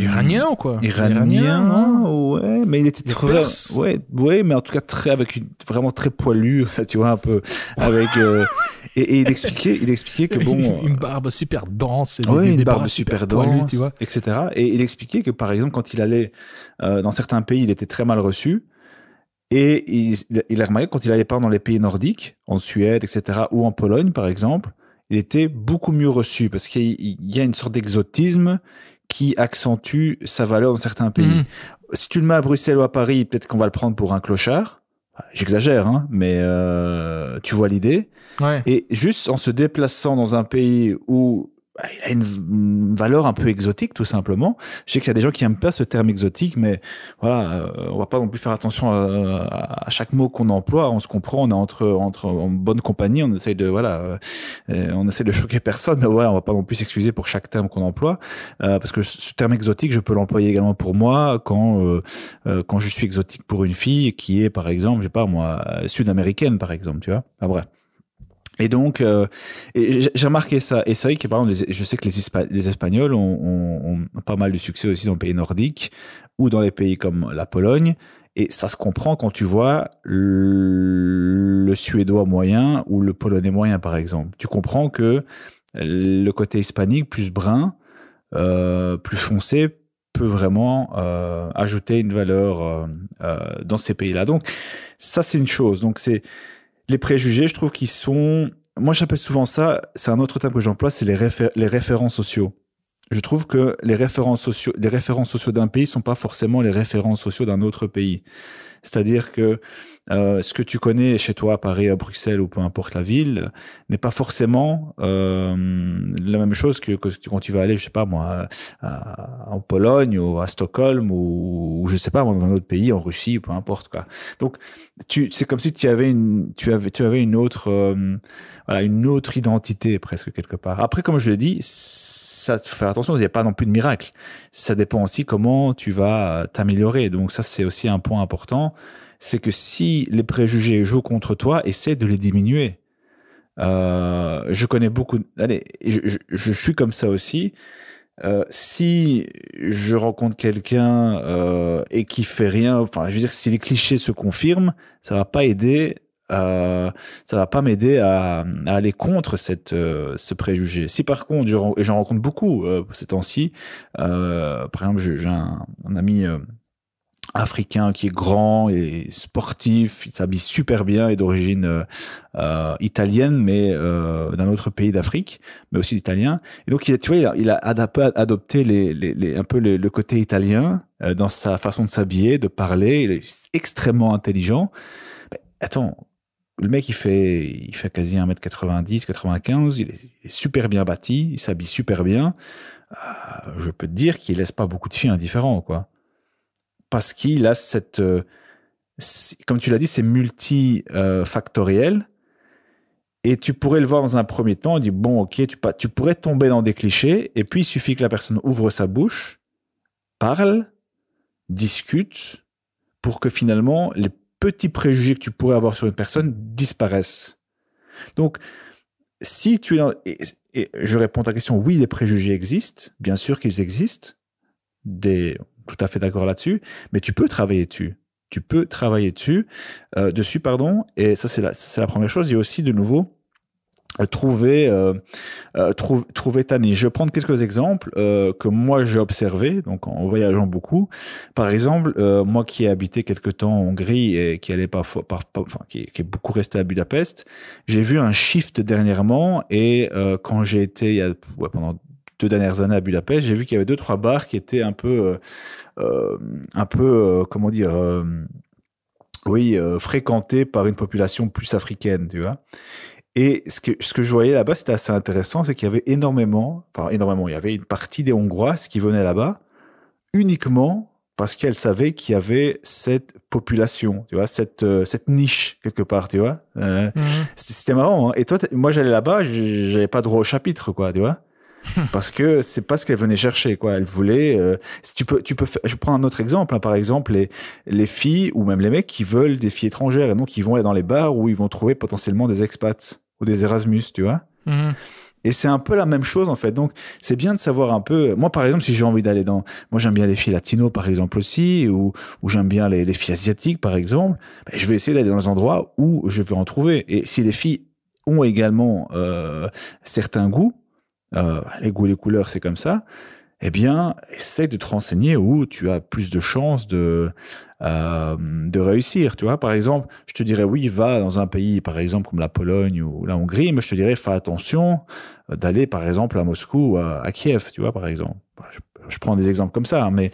iranien ou quoi Iranien, hein, ouais, mais il était très, ouais, ouais, mais en tout cas très avec une vraiment très poilu, ça tu vois un peu avec et, il expliquait, il expliquait que bon, une barbe super dense, et une barbe super dense, tu vois, etc. Et il expliquait que par exemple quand il allait dans certains pays, il était très mal reçu. Et il, il a remarqué quand il allait pas dans les pays nordiques, en Suède, etc., ou en Pologne, par exemple, il était beaucoup mieux reçu parce qu'il y a une sorte d'exotisme qui accentue sa valeur dans certains pays. Hmm. Si tu le mets à Bruxelles ou à Paris, peut-être qu'on va le prendre pour un clochard. J'exagère, hein, mais euh, tu vois l'idée. Et juste en se déplaçant dans un pays où il a une, valeur un peu exotique tout simplement. Je sais qu'il y a des gens qui aiment pas ce terme exotique, mais voilà, euh, on va pas non plus faire attention à, chaque mot qu'on emploie. On se comprend, on est entre entre en bonne compagnie, on essaye de voilà, euh, on essaye de choquer personne, mais ouais, on va pas non plus s'excuser pour chaque terme qu'on emploie, euh, parce que ce terme exotique, je peux l'employer également pour moi quand quand je suis exotique pour une fille qui est par exemple, je sais pas moi, sud-américaine par exemple, tu vois. Ah bref. Et donc, euh, j'ai remarqué ça. Et c'est vrai que, par exemple, je sais que les, Espagnols ont, pas mal de succès aussi dans les pays nordiques ou dans les pays comme la Pologne. Et ça se comprend quand tu vois le, Suédois moyen ou le Polonais moyen, par exemple. Tu comprends que le côté hispanique, plus brun, euh, plus foncé, peut vraiment euh, ajouter une valeur euh, euh, dans ces pays-là. Donc, ça, c'est une chose. Donc, c'est les préjugés, je trouve qu'ils sont. Moi, j'appelle souvent ça, c'est un autre terme que j'emploie, c'est les, les référents sociaux. Je trouve que les références sociaux, les référents sociaux d'un pays ne sont pas forcément les référents sociaux d'un autre pays. C'est-à-dire que euh, ce que tu connais chez toi à Paris, à Bruxelles ou peu importe la ville, n'est pas forcément euh, la même chose que, quand tu vas aller, je sais pas moi, en Pologne ou à Stockholm ou, je sais pas dans un autre pays, en Russie, ou peu importe quoi. Donc c'est comme si tu avais une, tu avais, tu avais une autre, euh, voilà, une autre identité presque quelque part. Après, comme je l'ai dit, ça faire attention, il n'y a pas non plus de miracle. Ça dépend aussi comment tu vas euh, t'améliorer. Donc ça, c'est aussi un point important c'est que si les préjugés jouent contre toi, essaie de les diminuer. Euh, je connais beaucoup. Allez, je, suis comme ça aussi. Euh, si je rencontre quelqu'un euh, et qui fait rien, enfin, je veux dire, si les clichés se confirment, ça va pas aider. Euh, ça va pas m'aider à, aller contre cette ce préjugé. Si par contre, et j'en rencontre beaucoup ces temps-ci, par exemple, j'ai un, ami africain qui est grand et sportif, il s'habille super bien et d'origine euh, euh, italienne, mais euh, d'un autre pays d'Afrique, mais aussi italien. Et donc, il, tu vois, il a, adopté un peu le, côté italien dans sa façon de s'habiller, de parler. Il est extrêmement intelligent. attends, le mec, il fait, il fait quasi 1m90, 95, il est, il est super bien bâti, il s'habille super bien. je peux te dire qu'il laisse pas beaucoup de filles indifférentes, quoi parce qu'il a cette, euh, comme tu l'as dit, c'est multifactoriel. et tu pourrais le voir dans un premier temps, on dit, bon, ok, tu, pourrais tomber dans des clichés, et puis il suffit que la personne ouvre sa bouche, parle, discute, pour que finalement les petits préjugés que tu pourrais avoir sur une personne disparaissent. Donc, si tu es... Dans, je réponds à ta question, oui, les préjugés existent, bien sûr qu'ils existent. Des, tout à fait d'accord là-dessus, mais tu peux travailler dessus. Tu peux travailler dessus, euh, dessus pardon. Et ça, c'est la, première chose. Il y a aussi, de nouveau, euh, trouver euh, trouver ta Je vais prendre quelques exemples que moi j'ai observé donc en voyageant beaucoup. Par exemple, moi qui ai habité quelque temps en Hongrie et qui allait par, qui, est beaucoup resté à Budapest, j'ai vu un shift dernièrement et quand j'ai été pendant deux dernières années à Budapest, j'ai vu qu'il y avait deux, trois bars qui étaient un peu, euh, euh, un peu, euh, comment dire, oui, fréquentés par une population plus africaine, tu vois. Et ce que, ce que je voyais là-bas, c'était assez intéressant, c'est qu'il y avait énormément, enfin énormément, il y avait une partie des Hongroises qui venaient là-bas uniquement parce qu'elles savaient qu'il y avait cette population, tu vois, cette, cette niche quelque part, tu vois. Mhm. C'était marrant. Hein. Et toi, moi, j'allais là-bas, j'avais pas droit au chapitre, quoi, tu vois. parce que c'est pas ce qu'elle venait chercher quoi. Elle voulait. Euh, si tu peux, tu peux. je prends un autre exemple. Hein, par exemple, les les filles ou même les mecs qui veulent des filles étrangères et donc ils vont aller dans les bars où ils vont trouver potentiellement des expats ou des Erasmus, tu vois. Mhm. Et c'est un peu la même chose en fait. Donc c'est bien de savoir un peu. Moi par exemple, si j'ai envie d'aller dans, moi j'aime bien les filles latino par exemple aussi, ou, ou j'aime bien les, les, filles asiatiques par exemple. Ben, je vais essayer d'aller dans les endroits où je vais en trouver. Et si les filles ont également euh, certains goûts, euh, les goûts, les couleurs, c'est comme ça. Eh bien, essaie de te renseigner où tu as plus de chances de, euh, de réussir. Tu vois, par exemple, je te dirais oui, va dans un pays, par exemple, comme la Pologne ou la Hongrie, mais je te dirais fais attention euh, d'aller, par exemple, à Moscou ou à, Kiev, tu vois, par exemple. Bah, je prends des exemples comme ça, hein, mais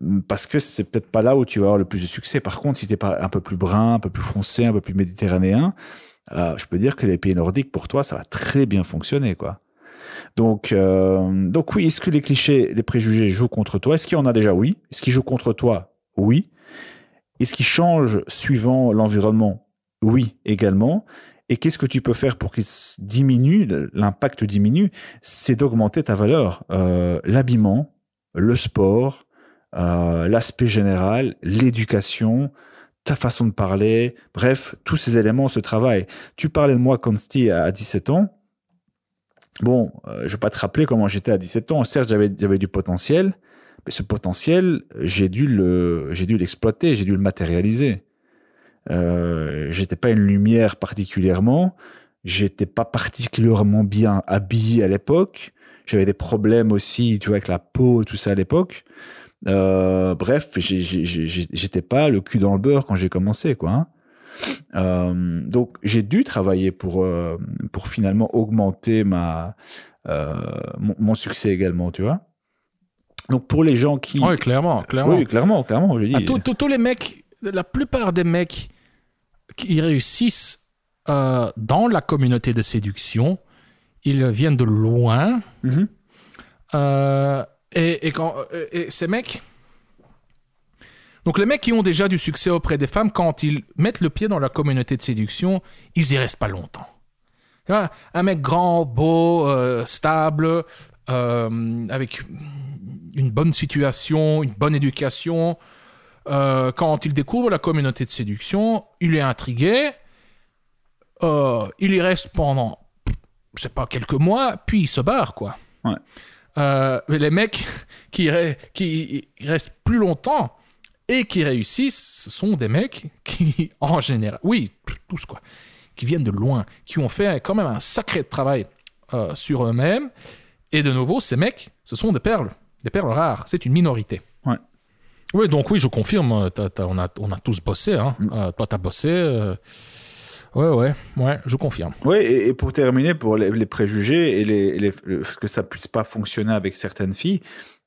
mm, parce que c'est peut-être pas là où tu vas avoir le plus de succès. Par contre, si t'es pas un peu plus brun, un peu plus foncé, un peu plus méditerranéen, je peux dire que les pays nordiques pour toi, ça va très bien fonctionner, quoi. Donc, euh, donc oui, est-ce que les clichés, les préjugés jouent contre toi Est-ce qu'il y en a déjà Oui. Est-ce qu'ils jouent contre toi Oui. Est-ce qu'ils changent suivant l'environnement Oui, également. Et qu'est-ce que tu peux faire pour qu'ils diminuent, l'impact diminue C'est d'augmenter ta valeur. Euh, l'habillement, le sport, euh, l'aspect général, l'éducation, ta façon de parler, bref, tous ces éléments se travaillent. Tu parlais de moi, Consti, à 17 ans bon, euh, je vais pas te rappeler comment j'étais à 17 ans. Certes, j'avais, du potentiel, mais ce potentiel, j'ai dû j'ai dû l'exploiter, j'ai dû le matérialiser. Euh, j'étais pas une lumière particulièrement, j'étais pas particulièrement bien habillé à l'époque, j'avais des problèmes aussi, tu vois, avec la peau et tout ça à l'époque. Euh, bref, j'ai, j'ai, j'étais pas le cul dans le beurre quand j'ai commencé, quoi. Hein. Euh, donc j'ai dû travailler pour, euh, pour finalement augmenter ma, euh, mon, succès également, tu vois. Donc pour les gens qui... Oui, clairement, clairement. Oui, clairement, clairement, je ah, dis. Tous les mecs, la plupart des mecs qui réussissent dans la communauté de séduction, ils viennent de loin. Mm-hmm. et, et, quand, et ces mecs donc les mecs qui ont déjà du succès auprès des femmes, quand ils mettent le pied dans la communauté de séduction, ils y restent pas longtemps. Un mec grand, beau, euh, stable, euh, avec une bonne situation, une bonne éducation, euh, quand il découvre la communauté de séduction, il est intrigué, il y reste pendant, je sais pas, quelques mois, puis il se barre, quoi. Ouais. les mecs qui, qui restent plus longtemps, et qui réussissent, ce sont des mecs qui, en général, oui, tous quoi, qui viennent de loin, qui ont fait quand même un sacré travail euh, sur eux-mêmes. Et de nouveau, ces mecs, ce sont des perles, des perles rares. C'est une minorité. Ouais. Oui, donc oui, je confirme, euh, on, a, on, a, tous bossé. Hein. Mm. Euh, toi, tu as bossé. Ouais, ouais, ouais, je confirme. Oui, et, pour terminer, pour les, préjugés et les, les, que ça puisse pas fonctionner avec certaines filles,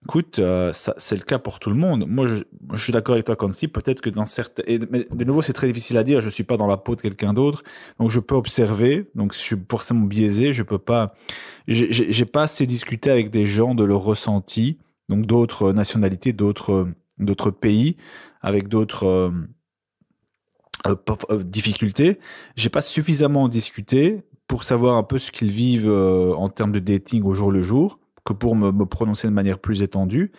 écoute, euh, c'est le cas pour tout le monde. Moi, je, je suis d'accord avec toi, Kansi. Peut-être que dans certains. Et, mais de nouveau, c'est très difficile à dire. Je suis pas dans la peau de quelqu'un d'autre. Donc, je peux observer. Donc, je suis forcément biaisé. Je peux pas. J'ai pas assez discuté avec des gens de leur ressenti. Donc, d'autres nationalités, d'autres d'autres pays, avec d'autres. Euh, euh, euh, difficulté, j'ai pas suffisamment discuté pour savoir un peu ce qu'ils vivent euh, en termes de dating au jour le jour que pour me, prononcer de manière plus étendue.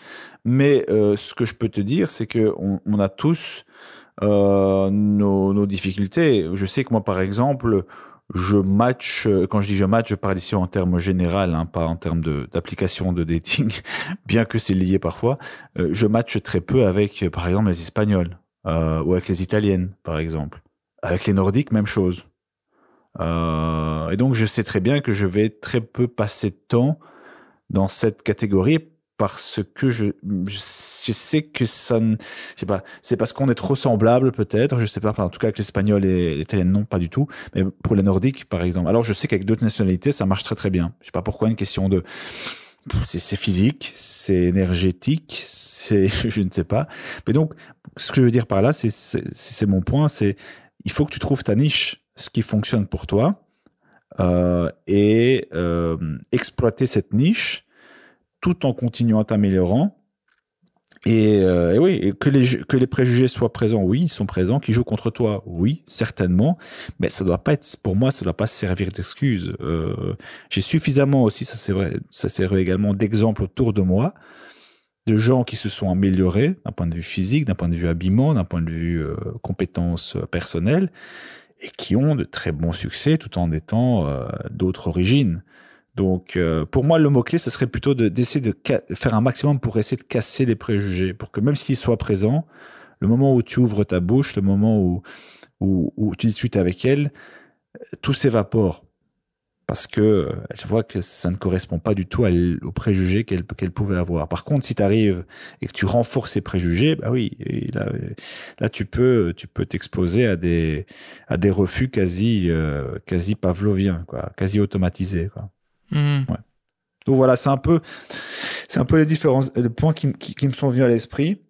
Mais ce que je peux te dire, c'est que on, a tous nos, difficultés. Je sais que moi, par exemple, je match, quand je dis je match, je parle ici en termes général, hein, pas en termes d'application de, dating, bien que c'est lié parfois, je match très peu avec, par exemple, les Espagnols. Euh, ou avec les Italiennes, par exemple. Avec les Nordiques, même chose. Euh, et donc, je sais très bien que je vais très peu passer de temps dans cette catégorie parce que je, je, sais que ça ne, je sais pas, c'est parce qu'on est trop semblables peut-être, je sais pas, en tout cas avec l'espagnol et l'italienne, non, pas du tout, mais pour les nordiques par exemple. Alors je sais qu'avec d'autres nationalités ça marche très très bien. Je sais pas pourquoi une question de, c'est physique, c'est énergétique, c'est je ne sais pas. Mais donc, ce que je veux dire par là, c'est mon point, c'est il faut que tu trouves ta niche, ce qui fonctionne pour toi, euh, et euh, exploiter cette niche tout en continuant à t'améliorer euh, et, oui, que les, préjugés soient présents, oui, ils sont présents. Qui jouent contre toi, oui, certainement. Mais ça doit pas être, pour moi, ça ne doit pas servir d'excuse. Euh, j'ai suffisamment aussi, ça c'est vrai, ça sert également d'exemple autour de moi, de gens qui se sont améliorés d'un point de vue physique, d'un point de vue habillement, d'un point de vue euh, compétences personnelles, et qui ont de très bons succès tout en étant d'autres origines. Donc, euh, pour moi, le mot-clé, ce serait plutôt d'essayer de, faire un maximum pour essayer de casser les préjugés, pour que même s'ils soient présents, le moment où tu ouvres ta bouche, le moment où, où, tu discutes avec elle, euh, tout s'évapore. Parce que euh, elle voit que ça ne correspond pas du tout aux préjugés qu'elle pouvait avoir. Par contre, si tu arrives et que tu renforces ces préjugés, bah oui, là, tu peux tu peux t'exposer à des refus quasi quasi pavloviens, quasi automatisés. Mhm. Donc voilà, c'est un peu, c'est un peu les différences, les points qui, qui, me sont venus à l'esprit.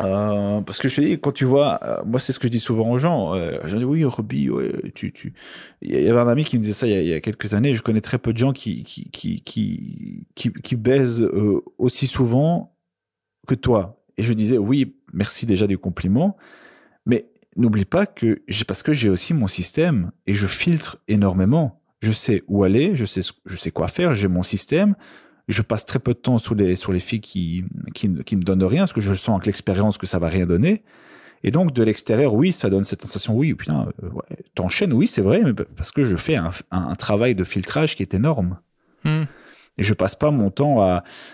Euh, parce que je dis, quand tu vois, euh, moi c'est ce que je dis souvent aux gens. Euh, je dis oui, Roby tu, tu. Il y avait un ami qui me disait ça il y a, quelques années. Je connais très peu de gens qui qui qui qui, qui, baisent euh, aussi souvent que toi. Et je disais oui, merci déjà du compliment, mais n'oublie pas que j'ai parce que j'ai aussi mon système et je filtre énormément je sais où aller, je sais, je sais quoi faire, j'ai mon système. Je passe très peu de temps sur les, sur les filles qui, qui, me donnent rien, parce que je sens avec l'expérience que ça va rien donner. Et donc, de l'extérieur, oui, ça donne cette sensation, oui, putain, euh, ouais, t'enchaînes, oui, c'est vrai, parce que je fais un, travail de filtrage qui est énorme. Hmm. Et je passe pas mon temps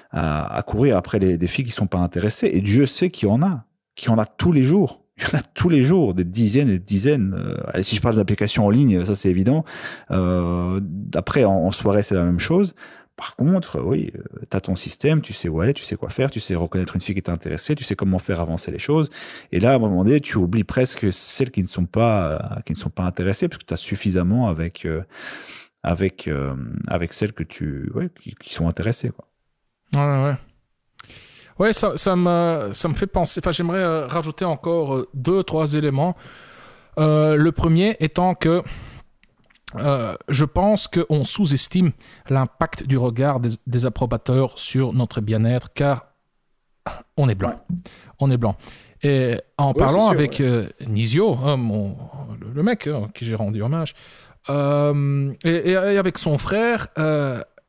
à, courir après les, des filles qui sont pas intéressées. Et Dieu sait qu'il y en a, qu'il y en a tous les jours. Il y en a tous les jours, des dizaines et des dizaines. Euh, allez, si je parle d'applications en ligne, ça c'est évident. Euh, après, en, soirée, c'est la même chose. Par contre, oui, euh, tu as ton système, tu sais où aller, tu sais quoi faire, tu sais reconnaître une fille qui est intéressée, tu sais comment faire avancer les choses. Et là, à un moment donné, tu oublies presque celles qui ne sont pas, euh, qui ne sont pas intéressées, parce que tu as suffisamment avec, avec, avec celles que tu, qui, sont intéressées. Quoi. Ouais, ouais, Ouais, ça, ça, me, fait penser. Enfin, j'aimerais euh, rajouter encore euh, deux, trois éléments. Euh, le premier étant que je pense qu'on sous-estime l'impact du regard des, approbateurs sur notre bien-être, car on est blanc. On est blanc. Et en parlant avec Nisio, Nizio, hein, mon, le, mec à hein, qui j'ai rendu hommage, et, avec son frère,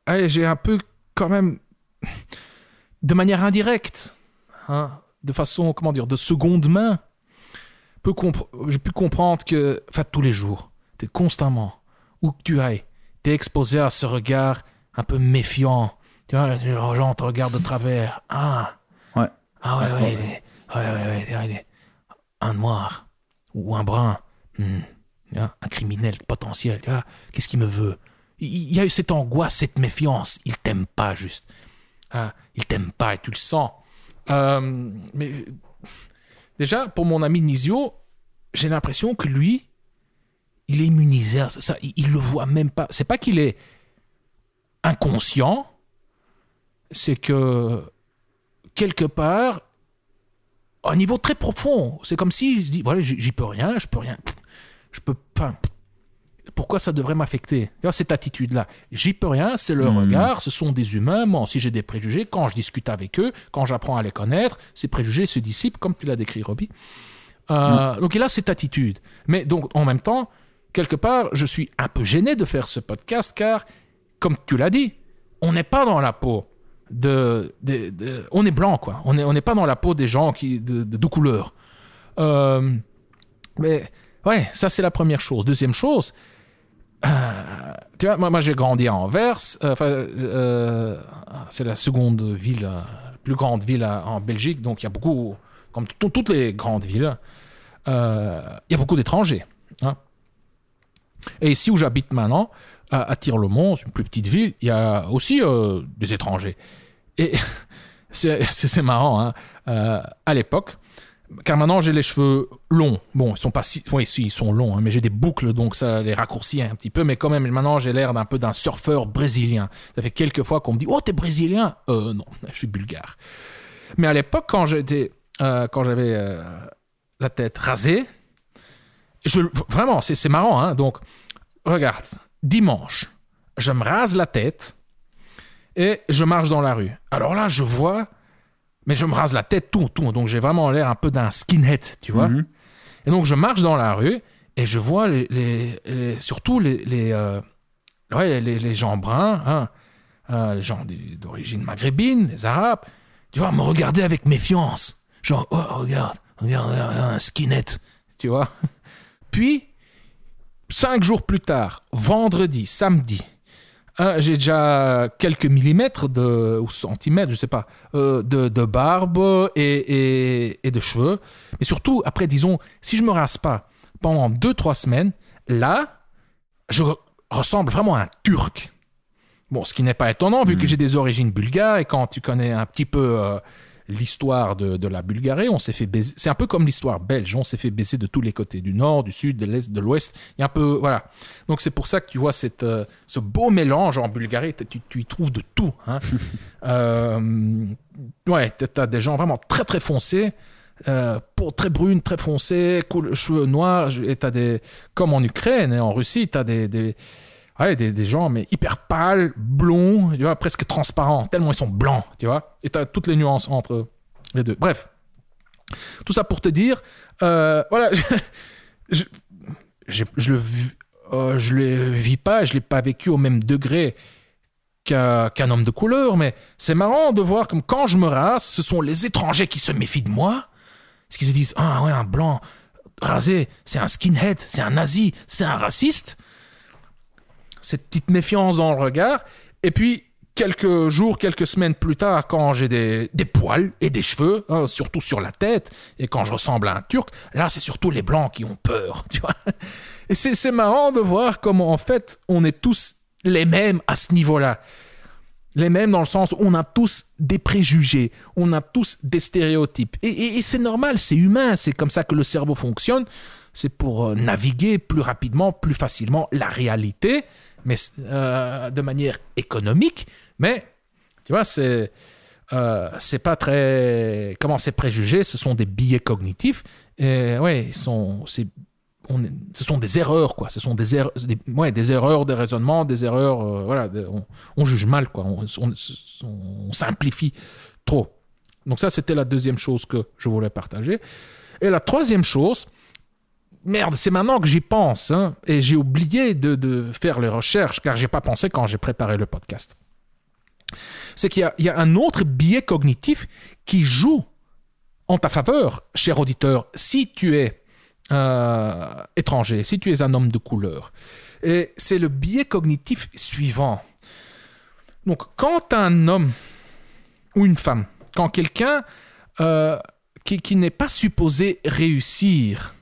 j'ai un peu quand même de manière indirecte, hein, de façon, comment dire, de seconde main, peut j'ai pu comprendre que, enfin, tous les jours, es constamment, où que tu ailles, tu es exposé à ce regard un peu méfiant. Tu vois, le gens te regardent de travers. Ah Ouais. Ah ouais, ouais, il est, ouais, ouais, ouais, il est un noir ou un brun. Hmm. Un criminel potentiel. Qu'est-ce qu'il me veut Il y a eu cette angoisse, cette méfiance. Il t'aime pas juste. Il ah, il t'aime pas et tu le sens. Euh, mais déjà, pour mon ami Nizio, j'ai l'impression que lui, il est immunisé. Ça, il, le voit même pas. C'est pas qu'il est inconscient, c'est que quelque part, à un niveau très profond, c'est comme si je dit « voilà, j'y peux rien, je peux rien, je peux pas, pourquoi ça devrait m'affecter Cette attitude-là, j'y peux rien, c'est le hmm. regard, ce sont des humains, moi si j'ai des préjugés, quand je discute avec eux, quand j'apprends à les connaître, ces préjugés se dissipent, comme tu l'as décrit, Roby. Euh, hmm. Donc il a cette attitude. Mais donc en même temps, quelque part, je suis un peu gêné de faire ce podcast car, comme tu l'as dit, on n'est pas dans la peau. De, on est blanc, quoi. On n'est pas dans la peau des gens qui, de, de, de couleur. Euh, mais ouais, ça c'est la première chose. Deuxième chose, euh, tu moi, j'ai grandi à Anvers. Euh, euh, c'est la seconde ville, plus grande ville en Belgique. Donc, il y a beaucoup, comme toutes les grandes villes, il y a beaucoup d'étrangers. Hein. Et ici où j'habite maintenant, à, Tirlemont, c'est une plus petite ville, il y a aussi des étrangers. Et c'est marrant, hein. à l'époque, car maintenant j'ai les cheveux longs. Bon, ils sont pas si, oui, si ils sont longs, hein, mais j'ai des boucles, donc ça les raccourcit un petit peu. Mais quand même, maintenant j'ai l'air d'un peu d'un surfeur brésilien. Ça fait quelques fois qu'on me dit, oh t'es brésilien Euh non, je suis bulgare. Mais à l'époque, quand j'étais, euh, quand j'avais euh, la tête rasée, je, vraiment, c'est marrant. Hein, donc, regarde, dimanche, je me rase la tête et je marche dans la rue. Alors là, je vois mais je me rase la tête, tout, tout. Donc j'ai vraiment l'air un peu d'un skinhead, tu vois. Mhm. Et donc je marche dans la rue et je vois les, surtout les, les, euh, ouais, les, gens bruns, hein, euh, les gens d'origine maghrébine, les arabes, tu vois, me regarder avec méfiance. Genre, oh, regarde, regarde, regarde, un skinhead, tu vois. Puis, cinq jours plus tard, vendredi, samedi, Hein, j'ai déjà quelques millimètres de, ou centimètres, je ne sais pas, euh, de, barbe et, de cheveux. Mais surtout, après, disons, si je me rase pas pendant 2-3 semaines, là, je ressemble vraiment à un Turc. Bon, ce qui n'est pas étonnant, vu que hmm. j'ai des origines bulgares, et quand tu connais un petit peu euh, l'histoire de, la Bulgarie. On s'est fait C'est un peu comme l'histoire belge. On s'est fait baisser de tous les côtés, du nord, du sud, de l'est, de l'ouest. Il un peu, voilà. Donc c'est pour ça que tu vois cette, euh, ce beau mélange en Bulgarie. Tu, tu y trouves de tout. Hein. euh, ouais, des gens vraiment très très foncés. Euh, peau très brune, très foncée, cheveux noirs, des, comme en Ukraine et en Russie, tu as des, ah des, gens, mais hyper pâles, blonds, presque transparents, tellement ils sont blancs, tu vois. Et tu as toutes les nuances entre les deux. Bref, tout ça pour te dire, euh, voilà, je, je, le, euh, le vis pas, je l'ai pas vécu au même degré qu'un homme de couleur, mais c'est marrant de voir comme quand je me rase, ce sont les étrangers qui se méfient de moi, parce qu'ils se disent, ah ouais, un blanc rasé, c'est un skinhead, c'est un nazi, c'est un raciste cette petite méfiance dans le regard. Et puis, quelques jours, quelques semaines plus tard, quand j'ai des, poils et des cheveux, hein, surtout sur la tête, et quand je ressemble à un Turc, là, c'est surtout les Blancs qui ont peur, tu vois. Et c'est marrant de voir comment, en fait, on est tous les mêmes à ce niveau-là. Les mêmes dans le sens où on a tous des préjugés, on a tous des stéréotypes. et c'est normal, c'est humain, c'est comme ça que le cerveau fonctionne. C'est pour euh, naviguer plus rapidement, plus facilement la réalité mais euh, de manière économique, mais tu vois, c'est euh, c'est pas très comment c'est préjugé, ce sont des biais cognitifs et ouais, sont c'est on, ce sont des erreurs, quoi. Ce sont des, erreurs, ouais, des erreurs de raisonnement, des erreurs. Euh, voilà, on, juge mal, quoi. On, on simplifie trop. Donc, ça, c'était la deuxième chose que je voulais partager. Et la troisième chose, merde, c'est maintenant que j'y pense. Hein, et j'ai oublié de, faire les recherches, car j'ai pas pensé quand j'ai préparé le podcast. C'est qu'il y, a un autre biais cognitif qui joue en ta faveur, cher auditeur, si tu es euh, étranger, si tu es un homme de couleur. Et c'est le biais cognitif suivant. Donc, quand un homme ou une femme, quand quelqu'un euh, qui n'est pas supposé réussir,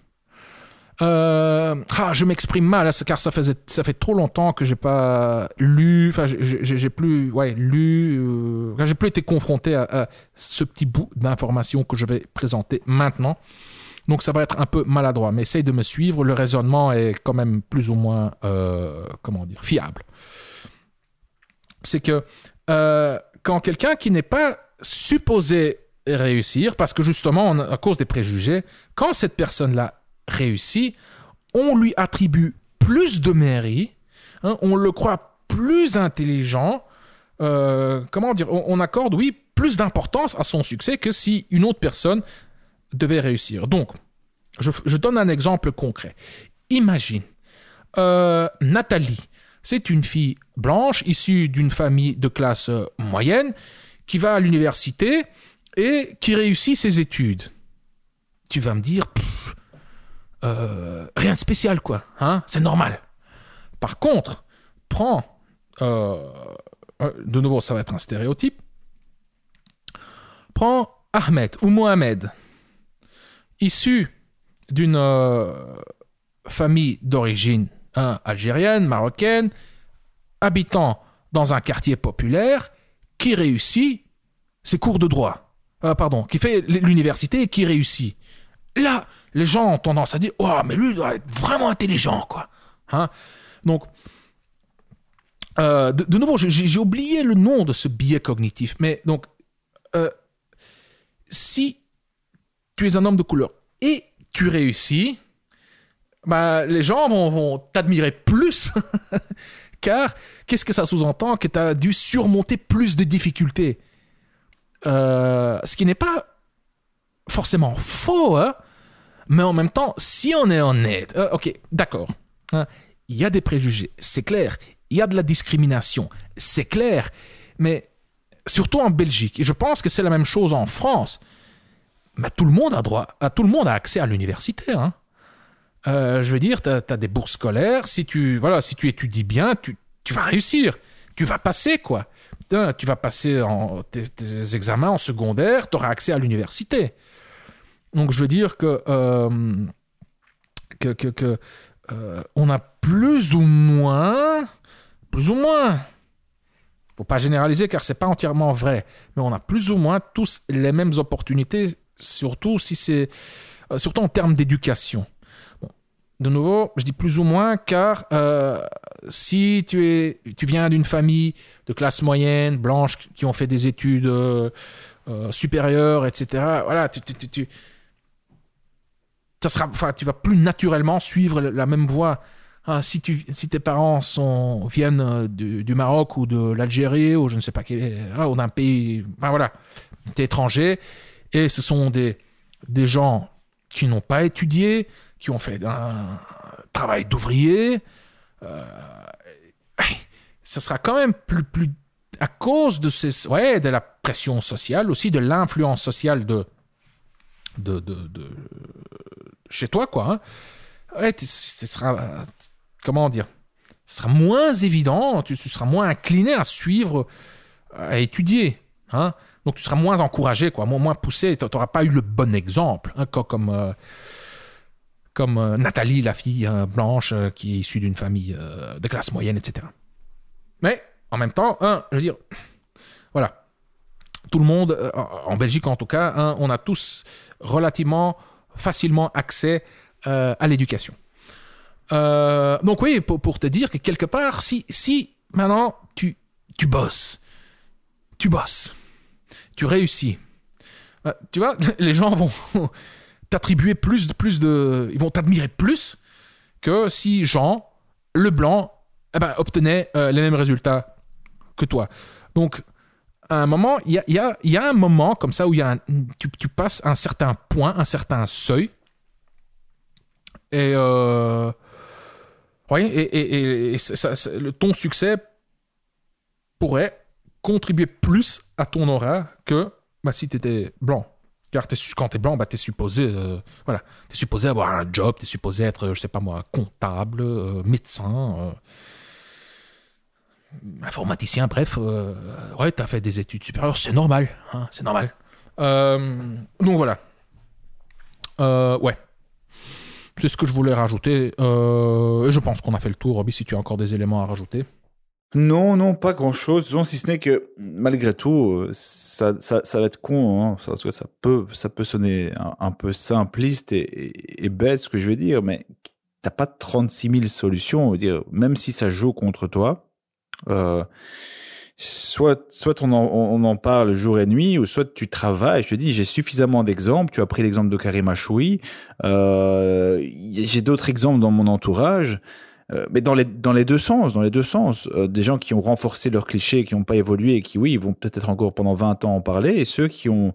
euh, ah, je m'exprime mal, hein, car ça, faisait, ça fait trop longtemps que j'ai pas lu, enfin, j'ai plus, ouais, lu, euh, j'ai plus été confronté à, ce petit bout d'information que je vais présenter maintenant. Donc ça va être un peu maladroit, mais essaye de me suivre. Le raisonnement est quand même plus ou moins, euh, comment dire, fiable. C'est que quand quelqu'un qui n'est pas supposé réussir, parce que justement, à cause des préjugés, quand cette personne-là réussi, on lui attribue plus de mairie, hein, on le croit plus intelligent, euh, comment dire, on, accorde, oui, plus d'importance à son succès que si une autre personne devait réussir. Donc, je, donne un exemple concret. Imagine, euh, Nathalie, c'est une fille blanche issue d'une famille de classe euh, moyenne qui va à l'université et qui réussit ses études. Tu vas me dire, euh, rien de spécial, quoi. Hein c'est normal. Par contre, prends, euh, euh, de nouveau, ça va être un stéréotype. Prends Ahmed ou Mohamed, issu d'une famille d'origine hein, algérienne, marocaine, habitant dans un quartier populaire, qui réussit ses cours de droit. pardon, qui fait l'université et qui réussit. Là, les gens ont tendance à dire Oh, mais lui, doit être vraiment intelligent, quoi. Hein Donc, euh, de, nouveau, j'ai oublié le nom de ce biais cognitif, mais donc, euh, si tu es un homme de couleur et tu réussis, bah, les gens vont, t'admirer plus, car qu'est-ce que ça sous-entend Que tu as dû surmonter plus de difficultés. Euh, ce qui n'est pas forcément faux, hein, mais en même temps, si on est honnête, euh, ok, d'accord, hein, il y a des préjugés, c'est clair, il y a de la discrimination, c'est clair, mais surtout en Belgique, et je pense que c'est la même chose en France, Mais tout le monde a droit, à, euh, tout le monde a accès à l'université. Hein. Euh, je veux dire, tu as, des bourses scolaires, si tu, voilà, si tu étudies bien, tu, vas réussir, tu vas passer quoi. Hein, tu vas passer en, tes, examens en secondaire, tu auras accès à l'université. Donc je veux dire que, euh, que, euh, on a plus ou moins, plus ou moins, faut pas généraliser car c'est pas entièrement vrai, mais on a plus ou moins tous les mêmes opportunités, surtout si c'est, euh, surtout en termes d'éducation. De nouveau, je dis plus ou moins car si tu es, tu viens d'une famille de classe moyenne, blanche, qui ont fait des études supérieures, etc. Voilà, tu ça sera, enfin, tu vas plus naturellement suivre la même voie. Hein. si, tu, si tes parents sont, viennent euh, du, Maroc ou de l'Algérie ou je ne sais pas quel, hein, ou d'un pays, enfin voilà, étranger et ce sont des, des gens qui n'ont pas étudié, qui ont fait un travail d'ouvrier, ce euh, ça sera quand même plus, plus à cause de ces, ouais, de la pression sociale aussi, de l'influence sociale de, de, de chez toi, quoi. Hein. Ouais, comment dire Ce sera moins évident, tu, seras moins incliné à suivre, à étudier. Hein. Donc tu seras moins encouragé, quoi, moins, poussé. Tu n'auras pas eu le bon exemple, hein, comme, euh, comme euh, Nathalie, la fille blanche euh, qui est issue d'une famille de classe moyenne, etc. Mais en même temps, je veux dire, voilà. Tout le monde, en Belgique en tout cas, on a tous relativement facilement accès euh, à l'éducation. Euh, donc oui, pour, te dire que quelque part, si, si maintenant tu, tu bosses, tu bosses, tu réussis, euh, tu vois, les gens vont t'attribuer plus, de, plus de... Ils vont t'admirer plus que si Jean, le blanc, eh ben, obtenait les mêmes résultats que toi. Donc à un moment, il y a, un moment comme ça où y a tu, passes un certain point, un certain seuil. Et, euh, et, ton succès pourrait contribuer plus à ton aura que bah, si tu étais blanc. Car es, quand tu es blanc, bah, tu es supposé, euh, voilà, es supposé avoir un job, tu es supposé être, je sais pas moi, comptable, euh, médecin. Euh informaticien, bref, euh, ouais, t'as fait des études supérieures, c'est normal, hein, c'est normal. Euh, donc voilà. Euh, ouais. C'est ce que je voulais rajouter. et je pense qu'on a fait le tour. Roby, si tu as encore des éléments à rajouter. Non, non, pas grand-chose. si ce n'est que, malgré tout, ça, va être con. Hein. ça peut, ça peut sonner un, peu simpliste et, bête, ce que je veux dire, mais t'as pas 36 000 solutions. Dire, même si ça joue contre toi, euh, soit, soit on en, parle jour et nuit, ou soit tu travailles. Je te dis, j'ai suffisamment d'exemples. Tu as pris l'exemple de Karim Achoui. Euh, j'ai d'autres exemples dans mon entourage. Euh, mais dans les, dans les deux sens, dans les deux sens, des gens qui ont renforcé leurs clichés, qui n'ont pas évolué et qui, oui, vont peut-être encore pendant 20 ans en parler, et ceux qui ont,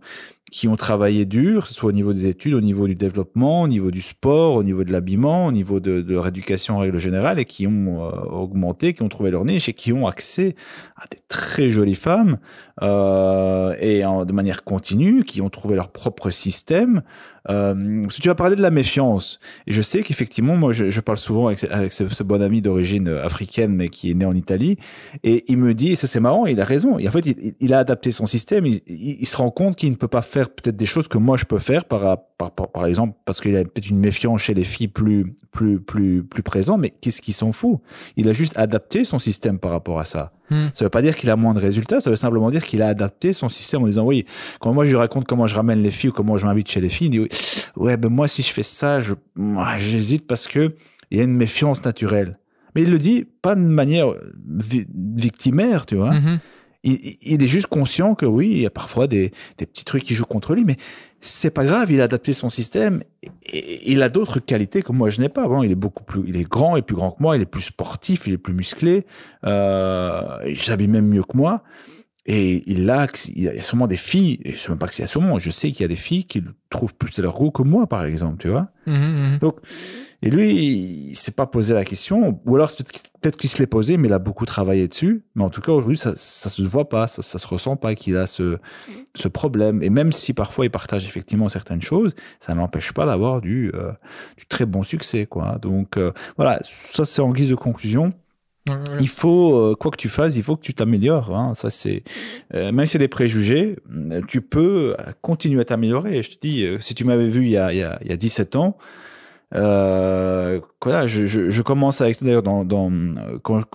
qui ont travaillé dur, que ce soit au niveau des études, au niveau du développement, au niveau du sport, au niveau de l'habillement, au niveau de, de, leur éducation en règle générale, et qui ont euh, augmenté, qui ont trouvé leur niche et qui ont accès à des très jolies femmes, euh, et de manière continue, qui ont trouvé leur propre système. Euh, si tu as parlé de la méfiance, et je sais qu'effectivement, moi, je, parle souvent avec, ce, bon ami d'origine africaine, mais qui est né en Italie, et il me dit, et ça c'est marrant, il a raison, en fait, il, a adapté son système, il, il se rend compte qu'il ne peut pas faire faire peut-être des choses que moi je peux faire par, par, par, exemple parce qu'il y a peut-être une méfiance chez les filles plus plus plus plus présent mais qu'est-ce qu'il s'en fout il a juste adapté son système par rapport à ça hmm. ça veut pas dire qu'il a moins de résultats ça veut simplement dire qu'il a adapté son système en disant oui quand moi je lui raconte comment je ramène les filles ou comment je m'invite chez les filles il dit oui, ouais ben moi si je fais ça je j'hésite parce que il y a une méfiance naturelle mais il le dit pas de manière victimaire tu vois hmm, hmm. Il, est juste conscient que oui, il y a parfois des, petits trucs qui jouent contre lui, mais c'est pas grave. Il a adapté son système et, il a d'autres qualités que moi je n'ai pas. il est beaucoup plus, il est grand et plus grand que moi. Il est plus sportif, il est plus musclé. Euh, même mieux que moi. Et il a, il y a sûrement des filles, et je ne sais même pas s'il y a sûrement, je sais qu'il y a des filles qui trouvent plus à leur goût que moi, par exemple, tu vois. Mmh, mmh, mmh. Donc, et lui, il ne s'est pas posé la question, ou alors peut-être qu'il se l'est posé, mais il a beaucoup travaillé dessus. Mais en tout cas, aujourd'hui, ça ne se voit pas, ça ne se ressent pas qu'il a ce, ce, problème. Et même si parfois il partage effectivement certaines choses, ça n'empêche pas d'avoir du, euh, très bon succès, quoi. Donc, euh, voilà, ça c'est en guise de conclusion. Il faut, euh, quoi que tu fasses, il faut que tu t'améliores. Hein. Ça, c'est euh, même si c'est des préjugés, euh, tu peux continuer à t'améliorer. Je te dis, si tu m'avais vu il y a, il y a, 17 ans, euh, voilà, je, je, je, commence à d'ailleurs dans, dans,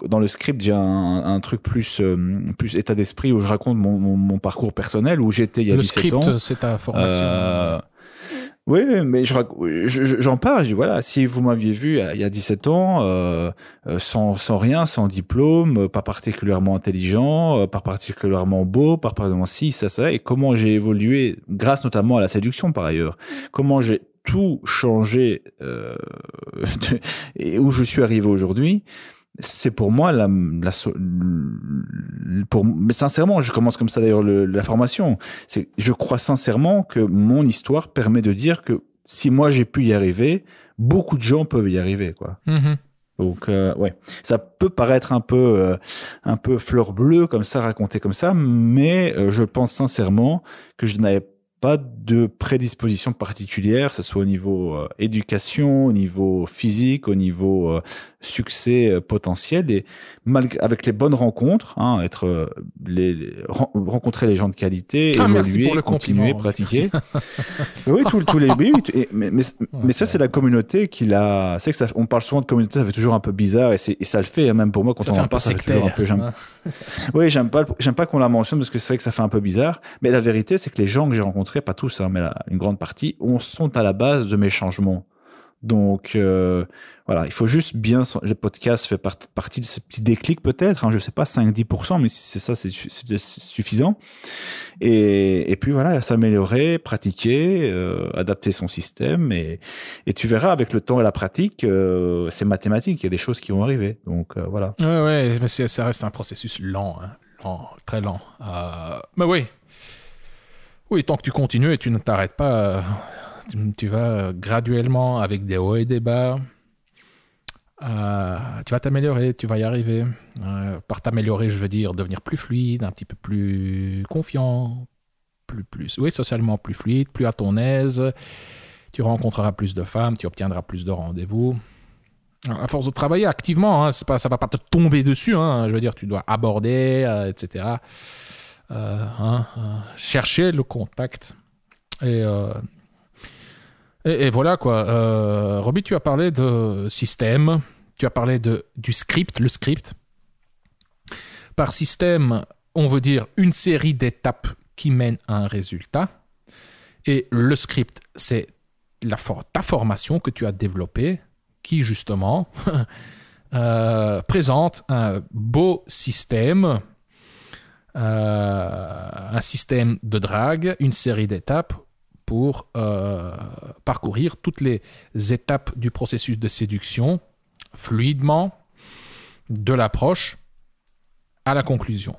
dans le script j'ai un, un truc plus plus état d'esprit où je raconte mon, mon, parcours personnel où j'étais il y a 17 ans. Le script c'est ta formation. Oui, mais j'en parle. voilà, si vous m'aviez vu euh, il y a 17 ans, euh, euh, sans, rien, sans diplôme, pas particulièrement intelligent, pas particulièrement beau, pas particulièrement si, ça, ça, et comment j'ai évolué, grâce notamment à la séduction par ailleurs, mm. comment j'ai tout changé et où je suis arrivé aujourd'hui c'est pour moi la, pour mais sincèrement je commence comme ça d'ailleurs la formation je crois sincèrement que mon histoire permet de dire que si moi j'ai pu y arriver beaucoup de gens peuvent y arriver quoi mm-hmm. donc euh, ouais ça peut paraître un peu euh, un peu fleur bleue comme ça raconté comme ça mais euh, je pense sincèrement que je n'avais pas de prédisposition particulière, que ce soit au niveau éducation, au niveau physique, au niveau succès euh, potentiel et malgré, avec les bonnes rencontres, hein, être euh, les, rencontrer les gens de qualité, ah, évoluer, continuer, hein, pratiquer. oui, tous, tous les oui, et, mais, mais, ça c'est la communauté qui l'a. C'est que ça, on parle souvent de communauté, ça fait toujours un peu bizarre et, et ça le fait hein, même pour moi quand on en parle, ça fait un peu. J'aime, oui, j'aime pas, j'aime pas qu'on la mentionne parce que c'est vrai que ça fait un peu bizarre. Mais la vérité c'est que les gens que j'ai rencontrés, pas tous, hein, mais là une grande partie, on sont à la base de mes changements. Donc euh, voilà, il faut juste bien. Le podcast fait partie de ce petit déclic peut-être, hein, Je ne sais pas, 5-10%, mais si c'est ça, c'est suffisant. Et, puis voilà, s'améliorer, pratiquer, euh, adapter son système, et, tu verras avec le temps et la pratique, euh, c'est mathématique, il y a des choses qui vont arriver. Donc voilà. Ouais, ouais, mais ça reste un processus lent, hein, très lent. mais oui, oui, tant que tu continues et tu ne t'arrêtes pas. Tu, vas euh, graduellement avec des hauts et des bas. Euh, tu vas t'améliorer, tu vas y arriver. Euh, par t'améliorer, je veux dire devenir plus fluide, un petit peu plus confiant, plus, plus, oui, socialement plus fluide, plus à ton aise. Tu rencontreras plus de femmes, tu obtiendras plus de rendez-vous. À force de travailler activement, hein, pas, ça ne va pas te tomber dessus. Hein, je veux dire, tu dois aborder, etc. Hein, chercher le contact. Et et, voilà quoi. Euh, Roby, tu as parlé de système, tu as parlé de, du script, le script. Par système, on veut dire une série d'étapes qui mènent à un résultat. Et le script, c'est la ta formation que tu as développée qui justement euh, présente un beau système, euh, un système de drague, une série d'étapes pour euh, parcourir toutes les étapes du processus de séduction fluidement, de l'approche à la conclusion.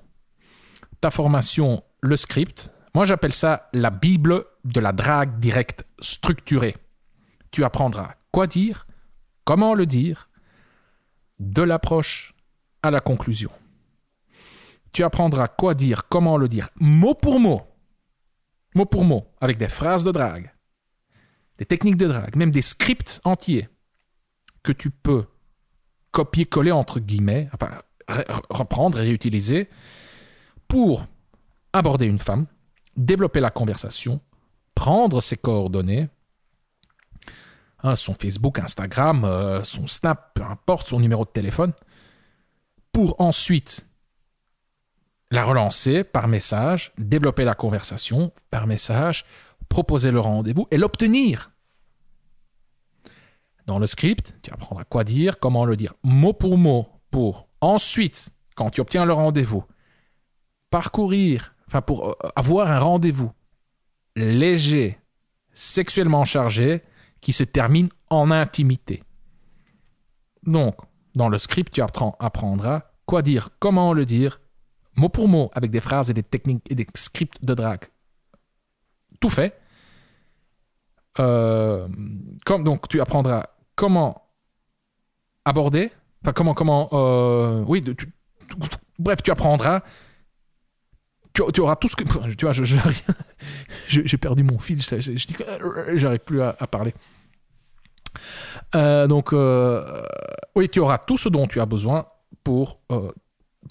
Ta formation, le script, moi j'appelle ça la Bible de la drague directe structurée. Tu apprendras quoi dire, comment le dire, de l'approche à la conclusion. Tu apprendras quoi dire, comment le dire, mot pour mot, mot pour mot, avec des phrases de drague, des techniques de drague, même des scripts entiers que tu peux copier-coller entre guillemets, enfin, reprendre et réutiliser pour aborder une femme, développer la conversation, prendre ses coordonnées, hein, son Facebook, Instagram, euh, son Snap, peu importe, son numéro de téléphone, pour ensuite la relancer par message, développer la conversation par message, proposer le rendez-vous et l'obtenir. Dans le script, tu apprendras quoi dire, comment le dire, mot pour mot, pour ensuite, quand tu obtiens le rendez-vous, parcourir, enfin pour euh, avoir un rendez-vous léger, sexuellement chargé, qui se termine en intimité. Donc, dans le script, tu apprendras quoi dire, comment le dire, mot pour mot, avec des phrases et des techniques et des scripts de drague. Tout fait. Euh, comme, donc, tu apprendras comment aborder, enfin, comment, comment, euh, oui, tu, bref, tu apprendras, tu, auras tout ce que, tu vois, j'ai perdu mon fil, je, euh, j'arrive plus à, parler. donc, oui, tu auras tout ce dont tu as besoin pour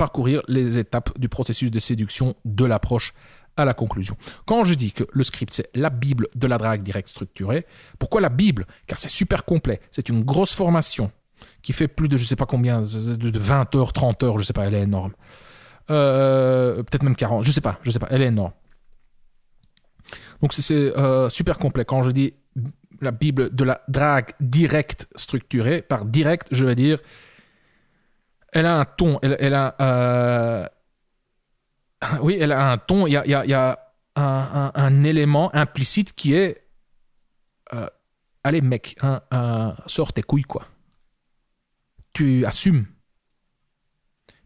parcourir les étapes du processus de séduction de l'approche à la conclusion. Quand je dis que le script, c'est la Bible de la drague directe structurée, pourquoi la Bible Car c'est super complet, c'est une grosse formation qui fait plus de je sais pas combien, de 20 heures, 30 heures, je sais pas, elle est énorme. Euh, peut-être même 40, je sais pas, je sais pas, elle est énorme. Donc c'est euh, super complet. Quand je dis la Bible de la drague directe structurée, par direct, je vais dire elle a un ton, elle, a. Euh, oui, elle a un ton, il y a, un, élément implicite qui est. Euh, allez, mec, hein, euh, sors tes couilles, quoi. Tu assumes.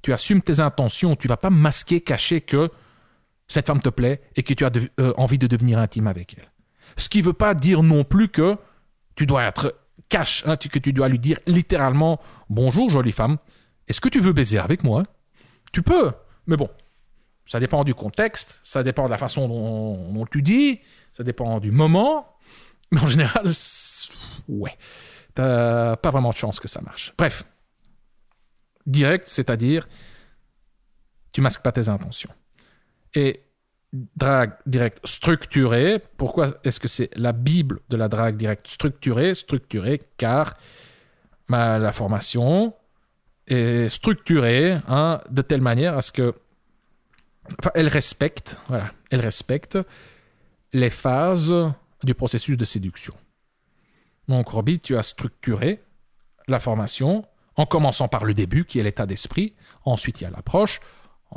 Tu assumes tes intentions. Tu vas pas masquer, cacher que cette femme te plaît et que tu as envie de devenir intime avec elle. Ce qui ne veut pas dire non plus que tu dois être cash, hein, que tu dois lui dire littéralement bonjour jolie femme, est-ce que tu veux baiser avec moi Tu peux, mais bon, ça dépend du contexte, ça dépend de la façon dont, tu dis, ça dépend du moment. Mais en général, ouais, t'as pas vraiment de chance que ça marche. Bref, direct, c'est-à-dire, tu masques pas tes intentions. Et drague direct structuré. pourquoi est-ce que c'est la Bible de la drague direct structurée Structurée car bah, la formation, est structurée hein, de telle manière à ce que. elle respecte, elle respecte les phases du processus de séduction. Donc, Roby, tu as structuré la formation en commençant par le début, qui est l'état d'esprit. Ensuite, il y a l'approche,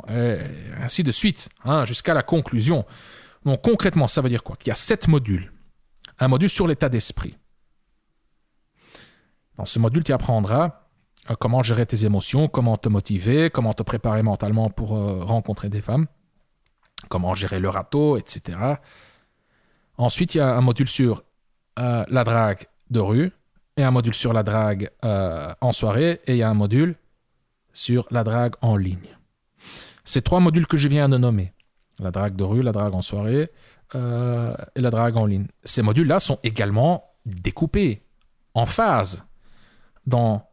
ainsi de suite, hein, jusqu'à la conclusion. Donc, concrètement, ça veut dire quoi Qu'il y a sept modules. Un module sur l'état d'esprit. Dans ce module, tu apprendras euh, comment gérer tes émotions, comment te motiver, comment te préparer mentalement pour euh, rencontrer des femmes, comment gérer le râteau, etc. Ensuite, il y a un module sur euh, la drague de rue et un module sur la drague en soirée et il y a un module sur la drague en ligne. Ces trois modules que je viens de nommer, la drague de rue, la drague en soirée et la drague en ligne, ces modules-là sont également découpés en phases dans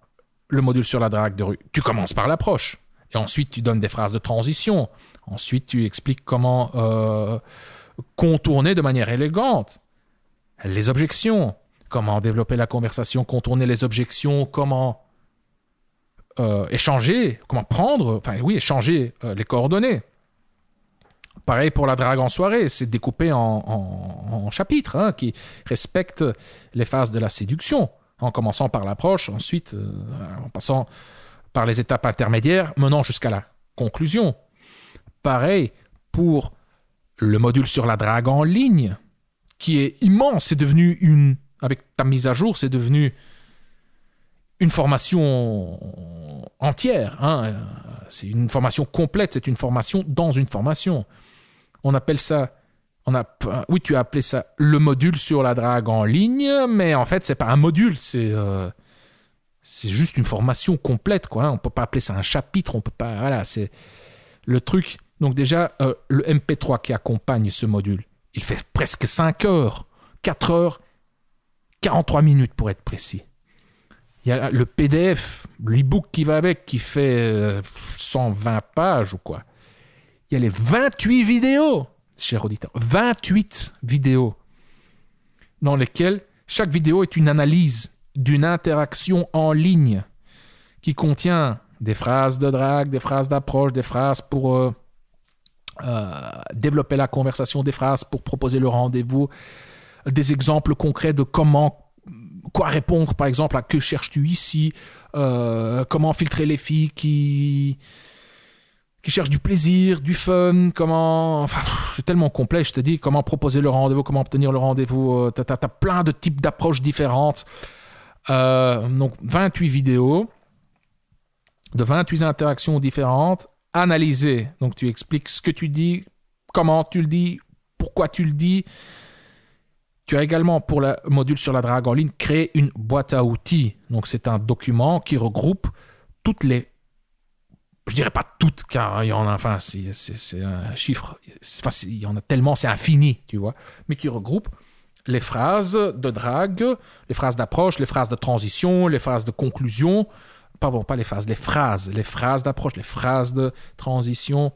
le module sur la drague de rue. Tu commences par l'approche. Et ensuite, tu donnes des phrases de transition. Ensuite, tu expliques comment euh, contourner de manière élégante les objections. Comment développer la conversation, contourner les objections, comment euh, échanger, comment prendre, enfin oui, échanger euh, les coordonnées. Pareil pour la drague en soirée, c'est découpé en, chapitres hein, qui respectent les phases de la séduction en commençant par l'approche, ensuite euh, en passant par les étapes intermédiaires, menant jusqu'à la conclusion. Pareil pour le module sur la drague en ligne, qui est immense, c'est devenu une, avec ta mise à jour, c'est devenu une formation entière, hein. c'est une formation complète, c'est une formation dans une formation. On appelle ça a, oui, tu as appelé ça le module sur la drague en ligne, mais en fait, c'est pas un module, c'est euh, juste une formation complète, quoi. Hein. On peut pas appeler ça un chapitre, on peut pas, voilà, c'est le truc. Donc déjà, euh, le MP3 qui accompagne ce module, il fait presque 5 heures, 4 heures, 43 minutes pour être précis. Il y a le PDF, l'e-book qui va avec, qui fait 120 euh, pages ou quoi. Il y a les 28 vidéos cher auditeur, 28 vidéos dans lesquelles chaque vidéo est une analyse d'une interaction en ligne qui contient des phrases de drague, des phrases d'approche, des phrases pour euh, euh, développer la conversation, des phrases pour proposer le rendez-vous, des exemples concrets de comment quoi répondre par exemple à que cherches-tu ici, euh, comment filtrer les filles qui qui cherchent du plaisir, du fun, comment... Enfin, c'est tellement complet, je te dis, comment proposer le rendez-vous, comment obtenir le rendez-vous. Euh, tu as, plein de types d'approches différentes. Euh, donc, 28 vidéos de 28 interactions différentes, analysées. Donc, tu expliques ce que tu dis, comment tu le dis, pourquoi tu le dis. Tu as également, pour le module sur la drague en ligne, créé une boîte à outils. Donc, c'est un document qui regroupe toutes les je dirais pas toutes, car il y en a, enfin, c'est un chiffre, enfin, il y en a tellement, c'est infini, tu vois, mais qui regroupes les phrases de drague, les phrases d'approche, les phrases de transition, les phrases de conclusion, pardon, pas les phrases, les phrases, les phrases d'approche, les phrases de transition,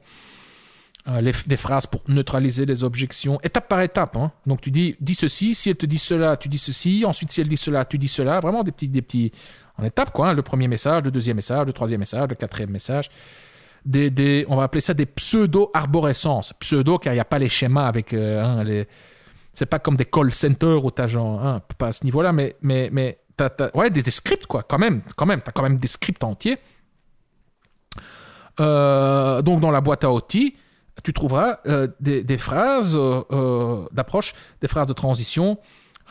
euh, les, des phrases pour neutraliser les objections, étape par étape. Hein. Donc tu dis, dis ceci, si elle te dit cela, tu dis ceci, ensuite si elle dit cela, tu dis cela, vraiment des petits, des petits, en étapes, quoi. Hein? le premier message, le deuxième message, le troisième message, le quatrième message. Des, des on va appeler ça des pseudo-arborescences. Pseudo, car il n'y a pas les schémas avec. Euh, hein, les... C'est pas comme des call centers où t'as genre. Hein, pas à ce niveau-là, mais, mais, mais ouais, des, scripts, quoi, quand même. Quand même, t'as quand même des scripts entiers. Euh, donc, dans la boîte à outils, tu trouveras euh, des, des, phrases d'approche, des phrases de transition,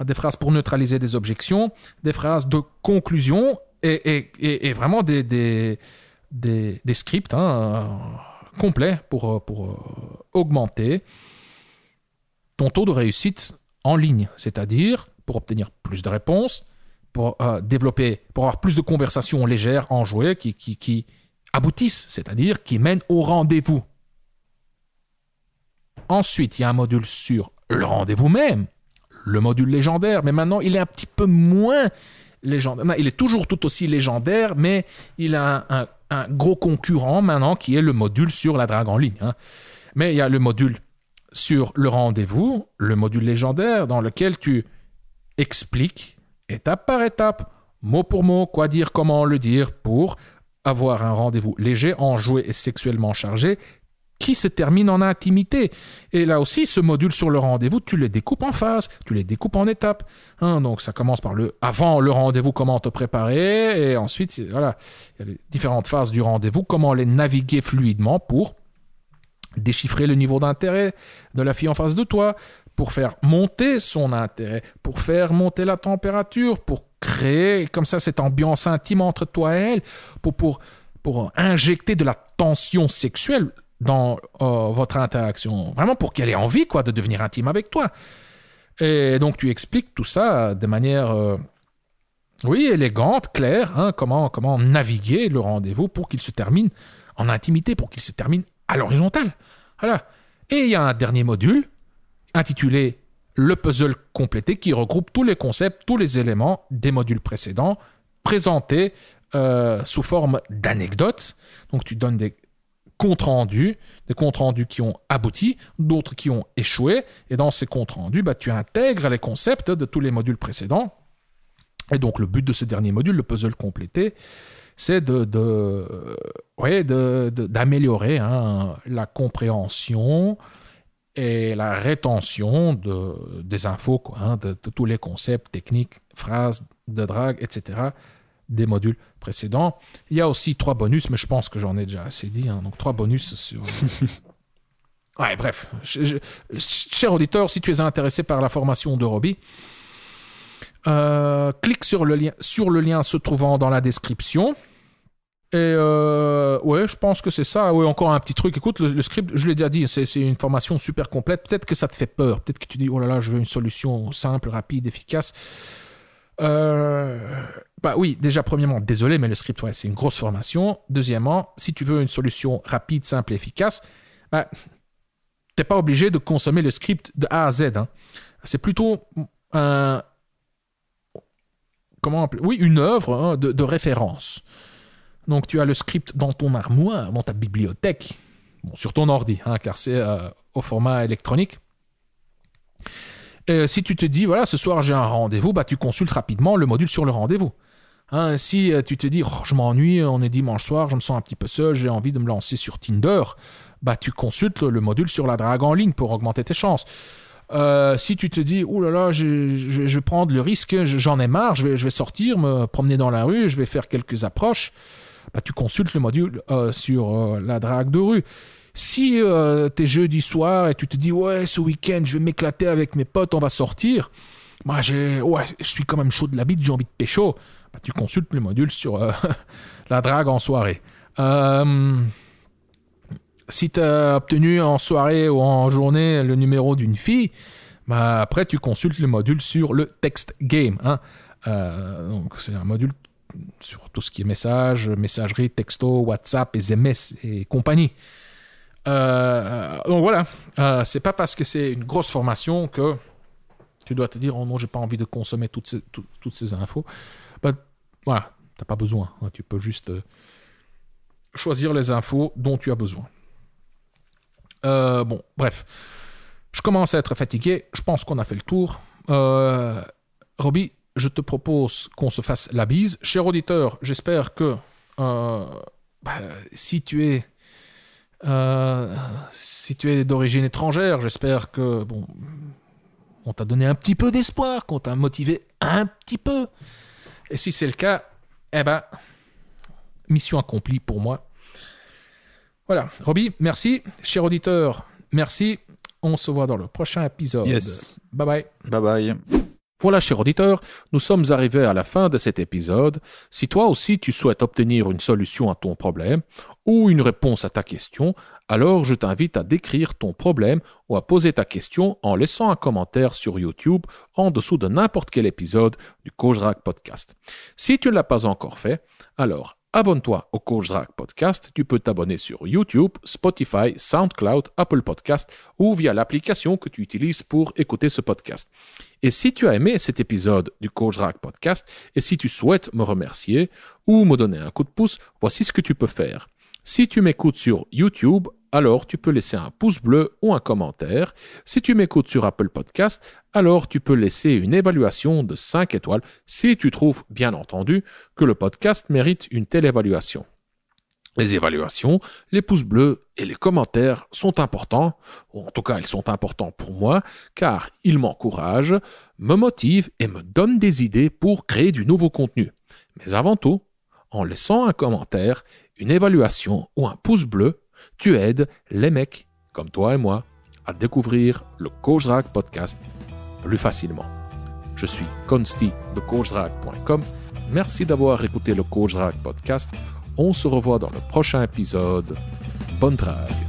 ah, des phrases pour neutraliser des objections, des phrases de conclusion et, vraiment des, scripts hein, euh, complets pour, euh, euh, augmenter ton taux de réussite en ligne, c'est-à-dire pour obtenir plus de réponses, pour développer, pour avoir plus de conversations légères, enjouées, qui, qui, qui aboutissent, c'est-à-dire qui mènent au rendez-vous. Ensuite, il y a un module sur le rendez-vous même, le module légendaire, mais maintenant il est un petit peu moins légendaire. il est toujours tout aussi légendaire, mais il a un, gros concurrent maintenant qui est le module sur la drague en ligne. Hein. Mais il y a le module sur le rendez-vous, le module légendaire dans lequel tu expliques étape par étape, mot pour mot, quoi dire, comment le dire pour avoir un rendez-vous léger, enjoué et sexuellement chargé qui se termine en intimité. Et là aussi, ce module sur le rendez-vous, tu les découpes en phases, tu les découpes en étapes. Hein. donc ça commence par le avant le rendez-vous, comment te préparer, et ensuite, voilà, il y a les différentes phases du rendez-vous, comment les naviguer fluidement pour déchiffrer le niveau d'intérêt de la fille en face de toi, pour faire monter son intérêt, pour faire monter la température, pour créer comme ça cette ambiance intime entre toi et elle, pour, pour, pour injecter de la tension sexuelle dans euh, votre interaction, vraiment pour qu'elle ait envie quoi, de devenir intime avec toi. Et donc tu expliques tout ça de manière, euh, oui, élégante, claire, hein, comment, comment naviguer le rendez-vous pour qu'il se termine en intimité, pour qu'il se termine à l'horizontale. Voilà. Et il y a un dernier module intitulé Le puzzle complété qui regroupe tous les concepts, tous les éléments des modules précédents présentés euh, sous forme d'anecdotes. Donc tu donnes des, comptes rendus, des comptes rendus qui ont abouti, d'autres qui ont échoué. Et dans ces comptes rendus, bah, tu intègres les concepts de tous les modules précédents. Et donc le but de ce dernier module, le puzzle complété, c'est de, de, de, d'améliorer hein, la compréhension et la rétention de, des infos, hein, de, de, tous les concepts, techniques, phrases de drague, etc., des modules précédent. Il y a aussi trois bonus, mais je pense que j'en ai déjà assez dit. Hein. donc trois bonus sur. ouais, bref. cher auditeur, si tu es intéressé par la formation de Roby, euh, clique sur le, lien, sur le lien se trouvant dans la description. Et euh, ouais, je pense que c'est ça. oui encore un petit truc. Écoute, le, le script, je l'ai déjà dit, c'est une formation super complète. Peut-être que ça te fait peur. Peut-être que tu dis, oh là là, je veux une solution simple, rapide, efficace. Euh, bah oui, déjà, premièrement, désolé, mais le script, c'est une grosse formation. Deuxièmement, si tu veux une solution rapide, simple, efficace, bah, tu n'es pas obligé de consommer le script de A à Z. Hein. C'est plutôt un. Comment Oui, une œuvre hein, de, référence. Donc, tu as le script dans ton armoire, dans ta bibliothèque, sur ton ordi, hein, car c'est euh, au format électronique. Euh, si tu te dis, voilà, ce soir j'ai un rendez-vous, bah, tu consultes rapidement le module sur le rendez-vous. Hein, si euh, tu te dis, oh, je m'ennuie, on est dimanche soir, je me sens un petit peu seul, j'ai envie de me lancer sur Tinder, bah, tu consultes le module sur la drague en ligne pour augmenter tes chances. Euh, si tu te dis, oh là là, je, vais prendre le risque, j'en ai marre, je vais, je vais, sortir, me promener dans la rue, je vais faire quelques approches, bah, tu consultes le module sur la drague de rue. Si euh, t'es jeudi soir et tu te dis ouais ce week-end je vais m'éclater avec mes potes, on va sortir, moi ouais je suis quand même chaud de la bite, j'ai envie de pécho, bah, tu consultes le module sur euh, la drague en soirée. Euh, si tu as obtenu en soirée ou en journée le numéro d'une fille, bah, après tu consultes le module sur le text game. Hein. donc c'est un module sur tout ce qui est message, messagerie, texto, WhatsApp, SMS et compagnie. Euh, donc voilà, euh, c'est pas parce que c'est une grosse formation que tu dois te dire oh non, j'ai pas envie de consommer toutes ces, toutes ces infos. Bah, voilà, t'as pas besoin. Hein. tu peux juste euh, choisir les infos dont tu as besoin. bon, bref, je commence à être fatigué. Je pense qu'on a fait le tour. Robbie, je te propose qu'on se fasse la bise. Cher auditeur, j'espère que bah, si tu es euh, si tu es d'origine étrangère, j'espère que bon, on t'a donné un petit peu d'espoir, qu'on t'a motivé un petit peu. Et si c'est le cas, eh ben, mission accomplie pour moi. Voilà, Roby, merci. Cher auditeur, merci. On se voit dans le prochain épisode. Yes. Bye bye. Bye bye. Voilà, cher auditeur, nous sommes arrivés à la fin de cet épisode. Si toi aussi tu souhaites obtenir une solution à ton problème ou une réponse à ta question, alors je t'invite à décrire ton problème ou à poser ta question en laissant un commentaire sur YouTube en dessous de n'importe quel épisode du Kojrak Podcast. Si tu ne l'as pas encore fait, alors Abonne-toi au Coach Drag Podcast. Tu peux t'abonner sur YouTube, Spotify, SoundCloud, Apple Podcast ou via l'application que tu utilises pour écouter ce podcast. Et si tu as aimé cet épisode du Coach Drag Podcast et si tu souhaites me remercier ou me donner un coup de pouce, voici ce que tu peux faire. Si tu m'écoutes sur YouTube, alors tu peux laisser un pouce bleu ou un commentaire. Si tu m'écoutes sur Apple Podcast, alors tu peux laisser une évaluation de 5 étoiles si tu trouves, bien entendu, que le podcast mérite une telle évaluation. Les évaluations, les pouces bleus et les commentaires sont importants, ou en tout cas ils sont importants pour moi, car ils m'encouragent, me motivent et me donnent des idées pour créer du nouveau contenu. Mais avant tout, en laissant un commentaire, une évaluation ou un pouce bleu, tu aides les mecs, comme toi et moi, à découvrir le Coach Drag podcast plus facilement. Je suis Consti de coachdrag.com. Merci d'avoir écouté le Coach podcast. On se revoit dans le prochain épisode. Bonne drague!